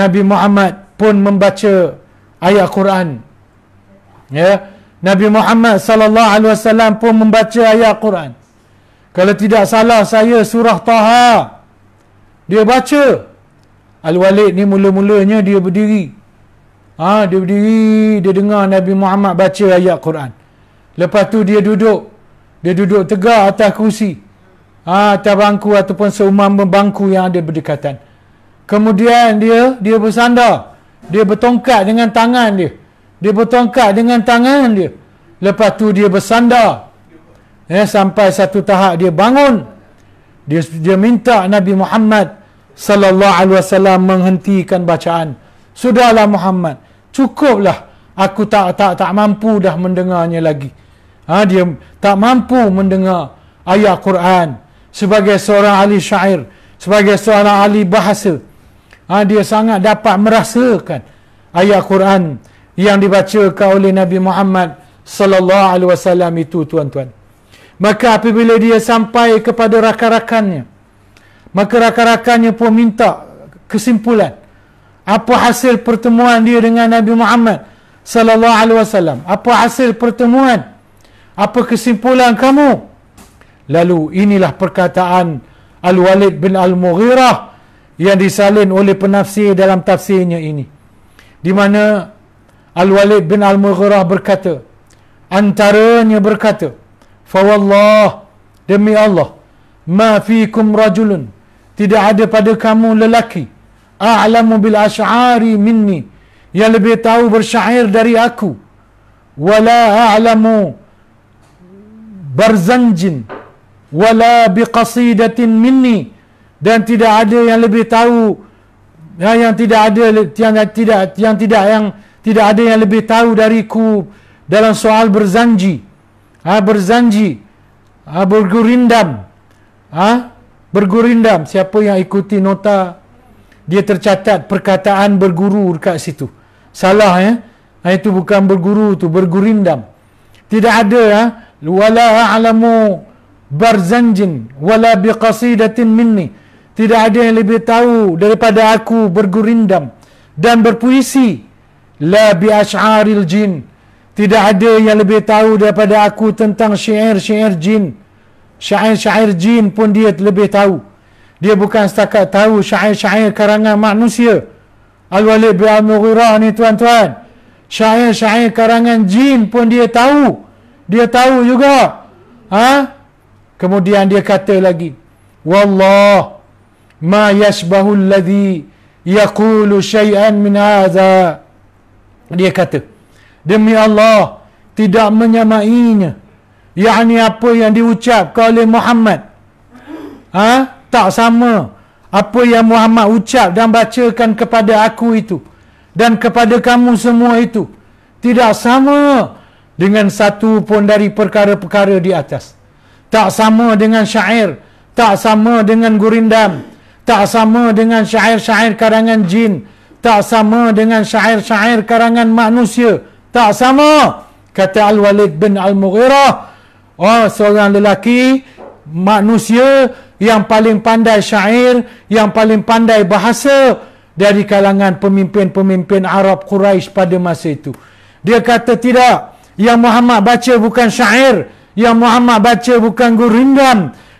Nabi Muhammad pun membaca ayat Quran Ya. Nabi Muhammad sallallahu alaihi wasallam pun membaca ayat Quran. Kalau tidak salah saya surah Taha. Dia baca. Al-Walid ni mula-mulanya dia berdiri. Ha, dia berdiri, dia dengar Nabi Muhammad baca ayat Quran. Lepas tu dia duduk. Dia duduk tegak atas kerusi. Ha, atas bangku ataupun seumam bangku yang ada berdekatan. Kemudian dia dia bersandar. Dia bertongkat dengan tangan dia dia potong dengan tangan dia lepas tu dia bersandar eh sampai satu tahap dia bangun dia dia minta Nabi Muhammad sallallahu alaihi wasallam menghentikan bacaan sudahlah Muhammad cukuplah aku tak tak tak mampu dah mendengarnya lagi ha dia tak mampu mendengar ayat Quran sebagai seorang ahli syair sebagai seorang ahli bahasa ha dia sangat dapat merasakan ayat Quran yang dibaca oleh Nabi Muhammad sallallahu alaihi wasallam itu tuan-tuan. Maka apabila dia sampai kepada rakan-rakannya, maka rakan-rakannya pun minta kesimpulan. Apa hasil pertemuan dia dengan Nabi Muhammad sallallahu alaihi wasallam? Apa hasil pertemuan? Apa kesimpulan kamu? Lalu inilah perkataan Al-Walid bin Al-Mughirah yang disalin oleh penafsir dalam tafsirnya ini. Di mana Al-Walid bin Al-Mughirah berkata, antaranya berkata, "Fawallah, demi Allah, ma fiikum rajulun, tidak ada pada kamu lelaki a'lamu bil asy'ari minni, yang lebih tahu bersyair dari aku, wala a'lamu barzanjin wala biqasidatin minni." dan tidak ada yang lebih tahu ya, yang tidak ada yang tidak yang tidak yang, tidak, yang tidak ada yang lebih tahu dariku dalam soal berzanji ha, berzanji ha, bergurindam ha, bergurindam siapa yang ikuti nota dia tercatat perkataan berguru dekat situ salah ya ha, itu bukan berguru tu bergurindam tidak ada ya ha? wala a'lamu barzanjin wala biqasidatin minni tidak ada yang lebih tahu daripada aku bergurindam dan berpuisi La bi ash'aril jin Tidak ada yang lebih tahu daripada aku tentang syair-syair jin Syair-syair jin pun dia lebih tahu Dia bukan setakat tahu syair-syair karangan manusia Al-Walid bin Al-Mughirah ni tuan-tuan Syair-syair karangan jin pun dia tahu Dia tahu juga ha? Kemudian dia kata lagi Wallah Ma yashbahul ladhi Yaqulu syai'an min azah dia kata, Demi Allah, tidak menyamainya. Yang apa yang diucap oleh Muhammad. Ha? Tak sama. Apa yang Muhammad ucap dan bacakan kepada aku itu. Dan kepada kamu semua itu. Tidak sama dengan satu pun dari perkara-perkara di atas. Tak sama dengan syair. Tak sama dengan gurindam. Tak sama dengan syair-syair karangan jin tak sama dengan syair-syair karangan manusia. Tak sama. Kata Al-Walid bin Al-Mughirah. Oh, seorang lelaki manusia yang paling pandai syair, yang paling pandai bahasa dari kalangan pemimpin-pemimpin Arab Quraisy pada masa itu. Dia kata tidak, yang Muhammad baca bukan syair, yang Muhammad baca bukan gurindam,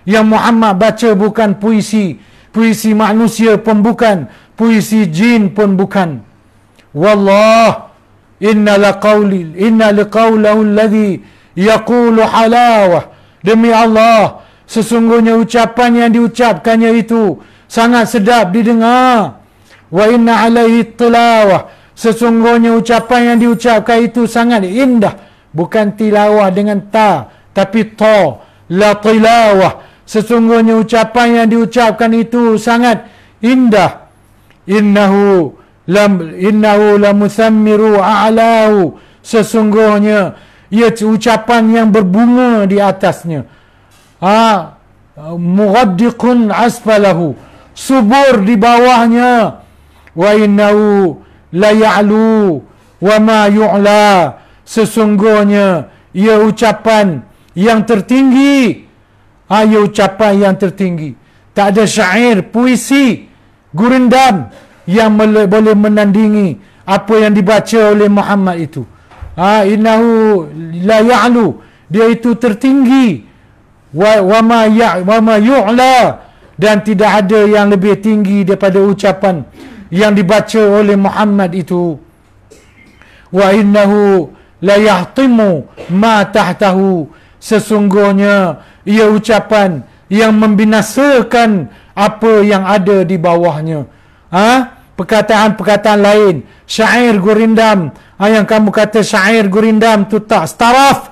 yang Muhammad baca bukan puisi, puisi manusia pembukan puisi jin pun bukan wallah inna laqawli inna liqawlahu alladhi yaqulu halawa demi Allah sesungguhnya ucapan yang diucapkannya itu sangat sedap didengar wa inna alaihi tilawah sesungguhnya ucapan yang diucapkan itu sangat indah bukan tilawah dengan ta tapi ta la tilawah sesungguhnya ucapan yang diucapkan itu sangat indah innahu lam innahu lamuthammiru a'lahu sesungguhnya ia ucapan yang berbunga di atasnya ha mughaddiqun asfalahu subur di bawahnya wa innahu la ya'lu wa ma yu'la sesungguhnya ia ucapan yang tertinggi ha, ia ucapan yang tertinggi tak ada syair puisi gurindam yang boleh menandingi apa yang dibaca oleh Muhammad itu. Ha, innahu la ya'lu. Dia itu tertinggi. Wa, wa, ma ya, wa ma yu'la. Dan tidak ada yang lebih tinggi daripada ucapan yang dibaca oleh Muhammad itu. Wa innahu la yahtimu ma tahtahu. Sesungguhnya ia ucapan yang membinasakan apa yang ada di bawahnya. Ha? Perkataan-perkataan lain. Syair gurindam. Ha, yang kamu kata syair gurindam tu tak staraf.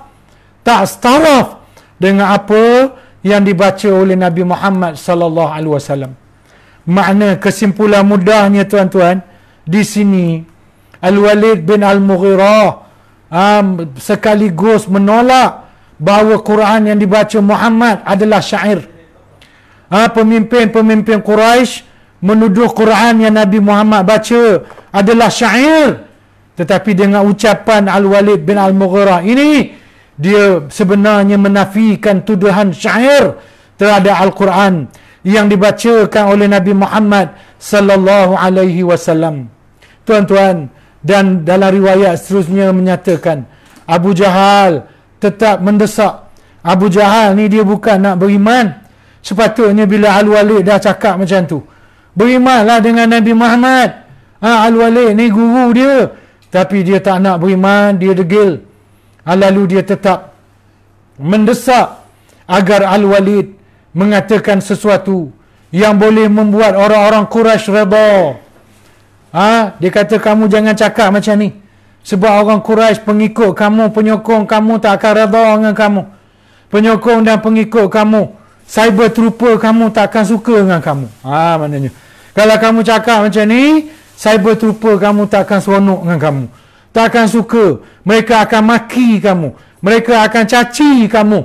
Tak staraf dengan apa yang dibaca oleh Nabi Muhammad sallallahu alaihi wasallam. Makna kesimpulan mudahnya tuan-tuan di sini Al-Walid bin Al-Mughirah um, sekaligus menolak bahawa Quran yang dibaca Muhammad adalah syair ha, pemimpin-pemimpin Quraisy menuduh Quran yang Nabi Muhammad baca adalah syair. Tetapi dengan ucapan Al-Walid bin Al-Mughirah ini, dia sebenarnya menafikan tuduhan syair terhadap Al-Quran yang dibacakan oleh Nabi Muhammad sallallahu alaihi wasallam. Tuan-tuan dan dalam riwayat seterusnya menyatakan Abu Jahal tetap mendesak. Abu Jahal ni dia bukan nak beriman, Sepatutnya bila Al-Walid dah cakap macam tu. Berimatlah dengan Nabi Muhammad. Ha, Al-Walid ni guru dia. Tapi dia tak nak beriman, dia degil. Ha, lalu dia tetap mendesak agar Al-Walid mengatakan sesuatu yang boleh membuat orang-orang Quraisy reda. Ha, dia kata kamu jangan cakap macam ni. Sebab orang Quraisy pengikut kamu, penyokong kamu tak akan reda dengan kamu. Penyokong dan pengikut kamu cyber trooper kamu takkan suka dengan kamu. Ha maknanya. Kalau kamu cakap macam ni, cyber trooper kamu takkan seronok dengan kamu. Takkan suka. Mereka akan maki kamu. Mereka akan caci kamu.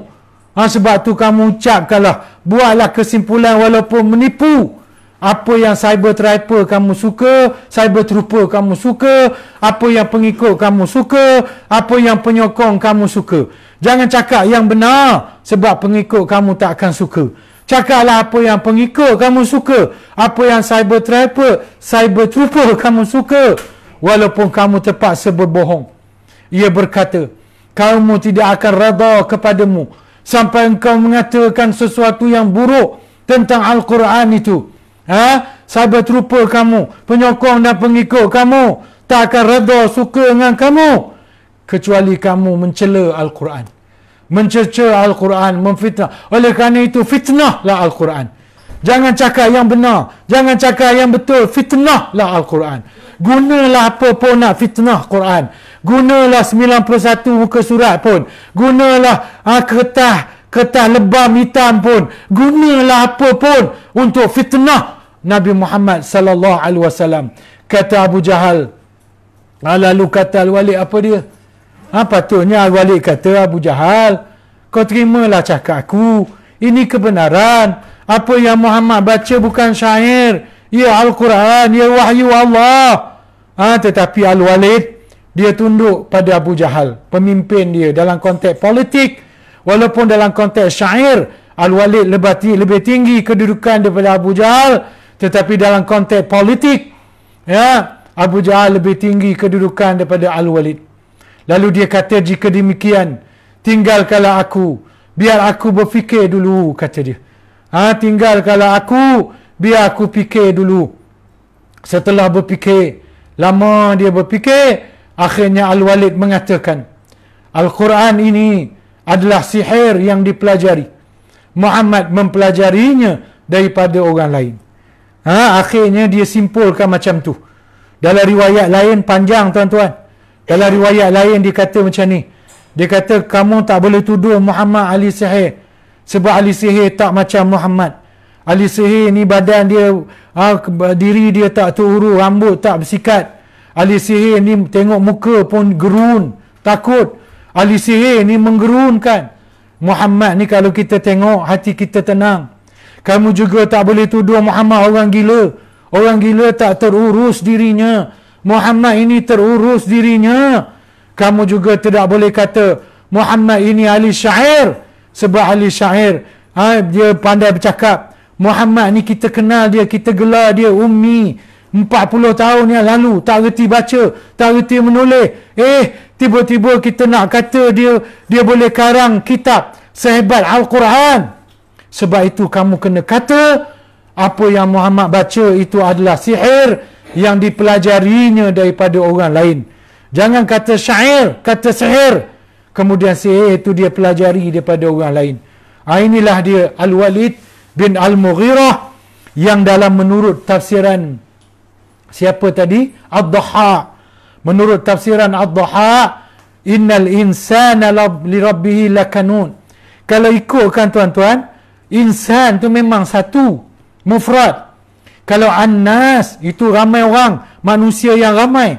Ha, sebab tu kamu ucapkanlah. Buatlah kesimpulan walaupun menipu apa yang cyber triper kamu suka, cyber trooper kamu suka, apa yang pengikut kamu suka, apa yang penyokong kamu suka. Jangan cakap yang benar sebab pengikut kamu tak akan suka. Cakaplah apa yang pengikut kamu suka, apa yang cyber triper, cyber trooper kamu suka. Walaupun kamu tepat sebab bohong. Ia berkata, kamu tidak akan rada kepadamu sampai engkau mengatakan sesuatu yang buruk tentang Al-Quran itu ha? Sahabat rupa kamu Penyokong dan pengikut kamu Tak akan redha suka dengan kamu Kecuali kamu mencela Al-Quran Mencerca Al-Quran Memfitnah Oleh kerana itu fitnahlah Al-Quran Jangan cakap yang benar Jangan cakap yang betul Fitnahlah Al-Quran Gunalah apa pun nak fitnah Quran Gunalah 91 muka surat pun Gunalah ha, kertas Kertas lebam hitam pun Gunalah apa pun Untuk fitnah Nabi Muhammad sallallahu alaihi wasallam. Kata Abu Jahal. Lalu kata Al-Wali apa dia? Ha, patutnya Al-Wali kata Abu Jahal. Kau terimalah cakap aku. Ini kebenaran. Apa yang Muhammad baca bukan syair. Ya Al-Quran, ya Wahyu Allah. Ha, tetapi Al-Walid, dia tunduk pada Abu Jahal. Pemimpin dia dalam konteks politik. Walaupun dalam konteks syair, Al-Walid lebih tinggi kedudukan daripada Abu Jahal tetapi dalam konteks politik ya Abu Jahal lebih tinggi kedudukan daripada Al-Walid lalu dia kata jika demikian tinggalkanlah aku biar aku berfikir dulu kata dia ha tinggalkanlah aku biar aku fikir dulu setelah berfikir lama dia berfikir akhirnya Al-Walid mengatakan Al-Quran ini adalah sihir yang dipelajari Muhammad mempelajarinya daripada orang lain. Ha, akhirnya dia simpulkan macam tu. Dalam riwayat lain panjang tuan-tuan. Dalam riwayat lain dia kata macam ni. Dia kata kamu tak boleh tuduh Muhammad Ali Sihir. Sebab Ali Sihir tak macam Muhammad. Ali Sihir ni badan dia, ha, diri dia tak turu, rambut tak bersikat. Ali Sihir ni tengok muka pun gerun, takut. Ali Sihir ni menggerunkan. Muhammad ni kalau kita tengok hati kita tenang. Kamu juga tak boleh tuduh Muhammad orang gila. Orang gila tak terurus dirinya. Muhammad ini terurus dirinya. Kamu juga tidak boleh kata Muhammad ini ahli syair. Sebab ahli syair ha, dia pandai bercakap. Muhammad ni kita kenal dia, kita gelar dia ummi. 40 tahun yang lalu tak reti baca, tak reti menulis. Eh, tiba-tiba kita nak kata dia dia boleh karang kitab sehebat Al-Quran. Sebab itu kamu kena kata apa yang Muhammad baca itu adalah sihir yang dipelajarinya daripada orang lain. Jangan kata syair, kata sihir. Kemudian sihir itu dia pelajari daripada orang lain. Ah, inilah dia Al-Walid bin Al-Mughirah yang dalam menurut tafsiran siapa tadi? Ad-Dhaha. Menurut tafsiran Ad-Dhaha, innal insana li rabbihi lakanun. Kalau ikutkan tuan-tuan, Insan tu memang satu Mufrad Kalau annas itu ramai orang Manusia yang ramai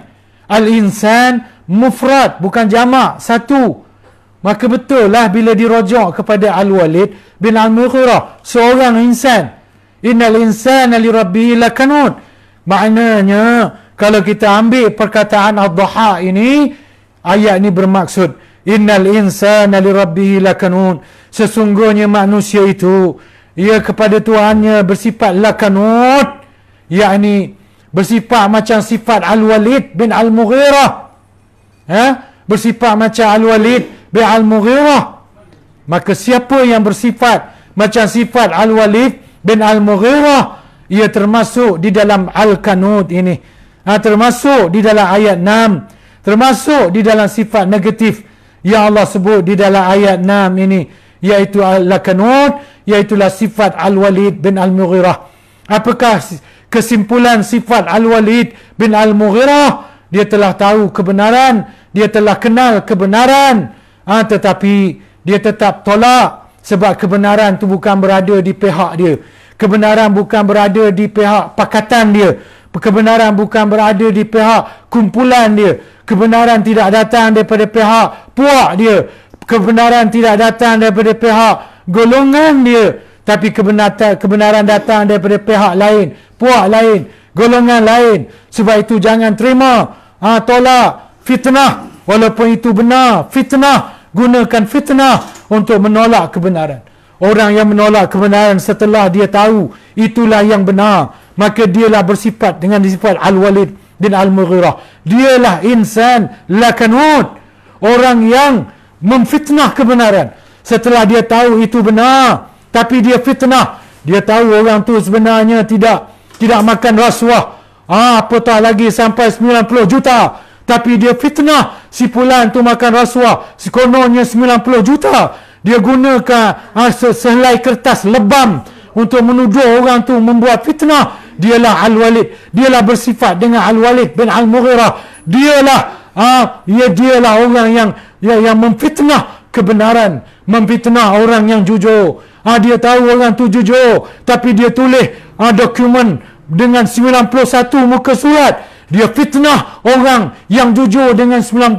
Al-insan mufrad Bukan jama' satu Maka betul lah bila dirojok kepada Al-Walid bin Al-Mughirah Seorang insan Innal insan li rabbihi lakanut Maknanya Kalau kita ambil perkataan Al-Dhaha ini Ayat ini bermaksud Innal insana li rabbihi lakanun. Sesungguhnya manusia itu ia kepada Tuhannya bersifat lakanun. Yakni bersifat macam sifat Al-Walid bin Al-Mughirah. Ha? Bersifat macam Al-Walid bin Al-Mughirah. Maka siapa yang bersifat macam sifat Al-Walid bin Al-Mughirah ia termasuk di dalam Al-Kanud ini. Ha, termasuk di dalam ayat 6. Termasuk di dalam sifat negatif yang Allah sebut di dalam ayat 6 ini iaitu al-kanun iaitu sifat al-Walid bin al-Mughirah. Apakah kesimpulan sifat al-Walid bin al-Mughirah? Dia telah tahu kebenaran, dia telah kenal kebenaran. Ha, tetapi dia tetap tolak sebab kebenaran tu bukan berada di pihak dia. Kebenaran bukan berada di pihak pakatan dia kebenaran bukan berada di pihak kumpulan dia kebenaran tidak datang daripada pihak puak dia kebenaran tidak datang daripada pihak golongan dia tapi kebenaran kebenaran datang daripada pihak lain puak lain golongan lain sebab itu jangan terima ha, tolak fitnah walaupun itu benar fitnah gunakan fitnah untuk menolak kebenaran orang yang menolak kebenaran setelah dia tahu itulah yang benar maka dialah bersifat dengan sifat Al-Walid bin Al-Mughirah. Dialah insan lakanut. Orang yang memfitnah kebenaran. Setelah dia tahu itu benar, tapi dia fitnah. Dia tahu orang tu sebenarnya tidak tidak makan rasuah. Ah, apatah lagi sampai 90 juta. Tapi dia fitnah si pulan tu makan rasuah. Si kononnya 90 juta. Dia gunakan ah, sehelai kertas lebam untuk menuduh orang tu membuat fitnah dialah Al-Walid dialah bersifat dengan Al-Walid bin Al-Mughirah dialah ha, ya dialah orang yang ya, yang memfitnah kebenaran memfitnah orang yang jujur ha, dia tahu orang tu jujur tapi dia tulis ha, dokumen dengan 91 muka surat dia fitnah orang yang jujur dengan 91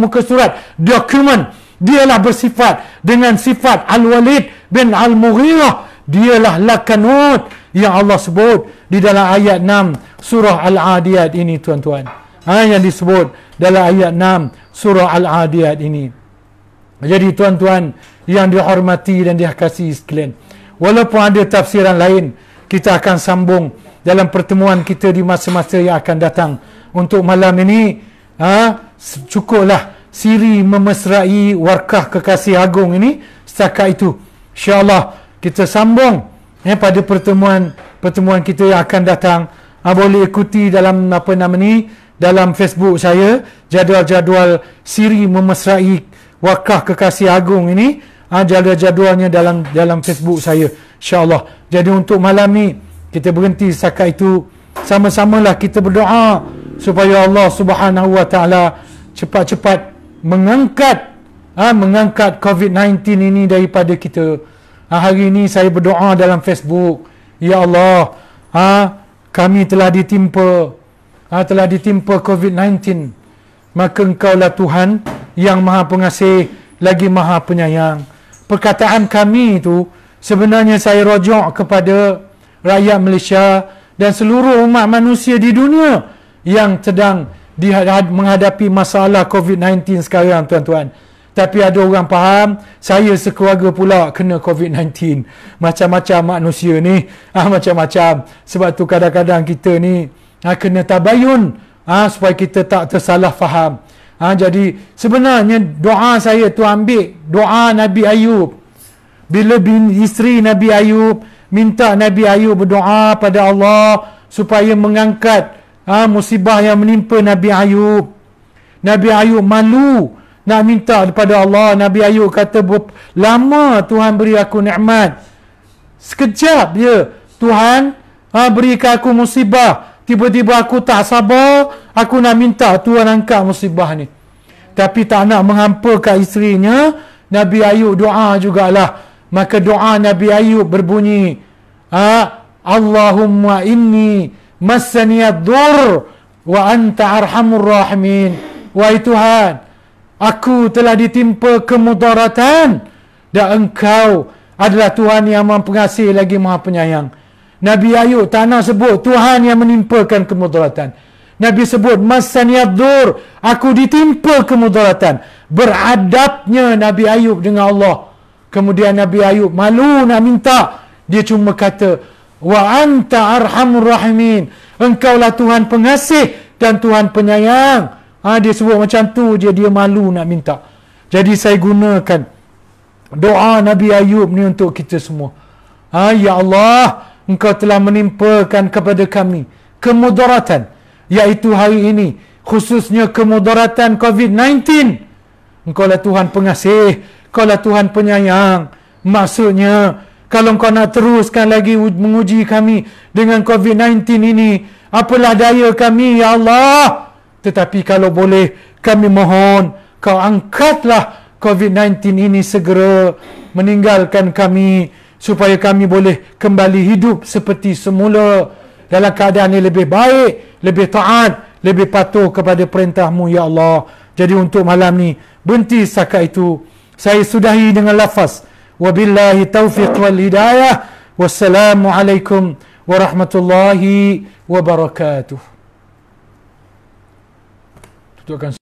muka surat dokumen dialah bersifat dengan sifat Al-Walid bin Al-Mughirah dialah lakanut yang Allah sebut di dalam ayat 6 surah Al-Adiyat ini tuan-tuan. Ha, yang disebut dalam ayat 6 surah Al-Adiyat ini. Jadi tuan-tuan yang dihormati dan dikasihi sekalian. Walaupun ada tafsiran lain, kita akan sambung dalam pertemuan kita di masa-masa yang akan datang. Untuk malam ini, ha, cukuplah siri memesrai warkah kekasih agung ini setakat itu. InsyaAllah kita sambung ya pada pertemuan pertemuan kita yang akan datang ha, boleh ikuti dalam apa nama ni dalam Facebook saya jadual-jadual siri memesrai wakah kekasih agung ini ha, jadual-jadualnya dalam dalam Facebook saya insyaallah jadi untuk malam ni kita berhenti setakat itu sama-samalah kita berdoa supaya Allah Subhanahu Wa Taala cepat-cepat mengangkat ha, mengangkat COVID-19 ini daripada kita ha, hari ini saya berdoa dalam Facebook ya Allah ha, kami telah ditimpa ha, telah ditimpa COVID-19 maka engkaulah Tuhan yang maha pengasih lagi maha penyayang perkataan kami itu sebenarnya saya rojok kepada rakyat Malaysia dan seluruh umat manusia di dunia yang sedang menghadapi masalah COVID-19 sekarang tuan-tuan. Tapi ada orang faham, saya sekeluarga pula kena COVID-19. Macam-macam manusia ni, ah macam-macam. Sebab tu kadang-kadang kita ni ah, kena tabayun ah, supaya kita tak tersalah faham. Ah, jadi sebenarnya doa saya tu ambil doa Nabi Ayub. Bila bin isteri Nabi Ayub minta Nabi Ayub berdoa pada Allah supaya mengangkat ah, musibah yang menimpa Nabi Ayub. Nabi Ayub malu nak minta kepada Allah Nabi Ayub kata lama Tuhan beri aku nikmat sekejap dia Tuhan ha, berikan aku musibah tiba-tiba aku tak sabar aku nak minta Tuhan angkat musibah ni tapi tak nak menghampakan isterinya Nabi Ayub doa jugalah maka doa Nabi Ayub berbunyi ha, Allahumma inni massaniyad dur wa anta arhamur rahimin wahai Tuhan Aku telah ditimpa kemudaratan dan engkau adalah Tuhan yang maha pengasih lagi maha penyayang. Nabi Ayub tanah nak sebut Tuhan yang menimpakan kemudaratan. Nabi sebut masaniyadur aku ditimpa kemudaratan. Beradabnya Nabi Ayub dengan Allah. Kemudian Nabi Ayub malu nak minta. Dia cuma kata wa anta arhamur rahimin. Engkaulah Tuhan pengasih dan Tuhan penyayang. Ha, dia sebut macam tu je dia malu nak minta. Jadi saya gunakan doa Nabi Ayub ni untuk kita semua. Ha, ya Allah, engkau telah menimpakan kepada kami kemudaratan. Iaitu hari ini, khususnya kemudaratan COVID-19. Engkau lah Tuhan pengasih, engkau lah Tuhan penyayang. Maksudnya, kalau engkau nak teruskan lagi menguji kami dengan COVID-19 ini, apalah daya kami, Ya Allah. Allah. Tetapi kalau boleh kami mohon kau angkatlah COVID-19 ini segera meninggalkan kami supaya kami boleh kembali hidup seperti semula dalam keadaan yang lebih baik, lebih taat, lebih patuh kepada perintahmu ya Allah. Jadi untuk malam ni berhenti setakat itu. Saya sudahi dengan lafaz wabillahi taufiq wal hidayah wassalamu alaikum warahmatullahi wabarakatuh. tu canción.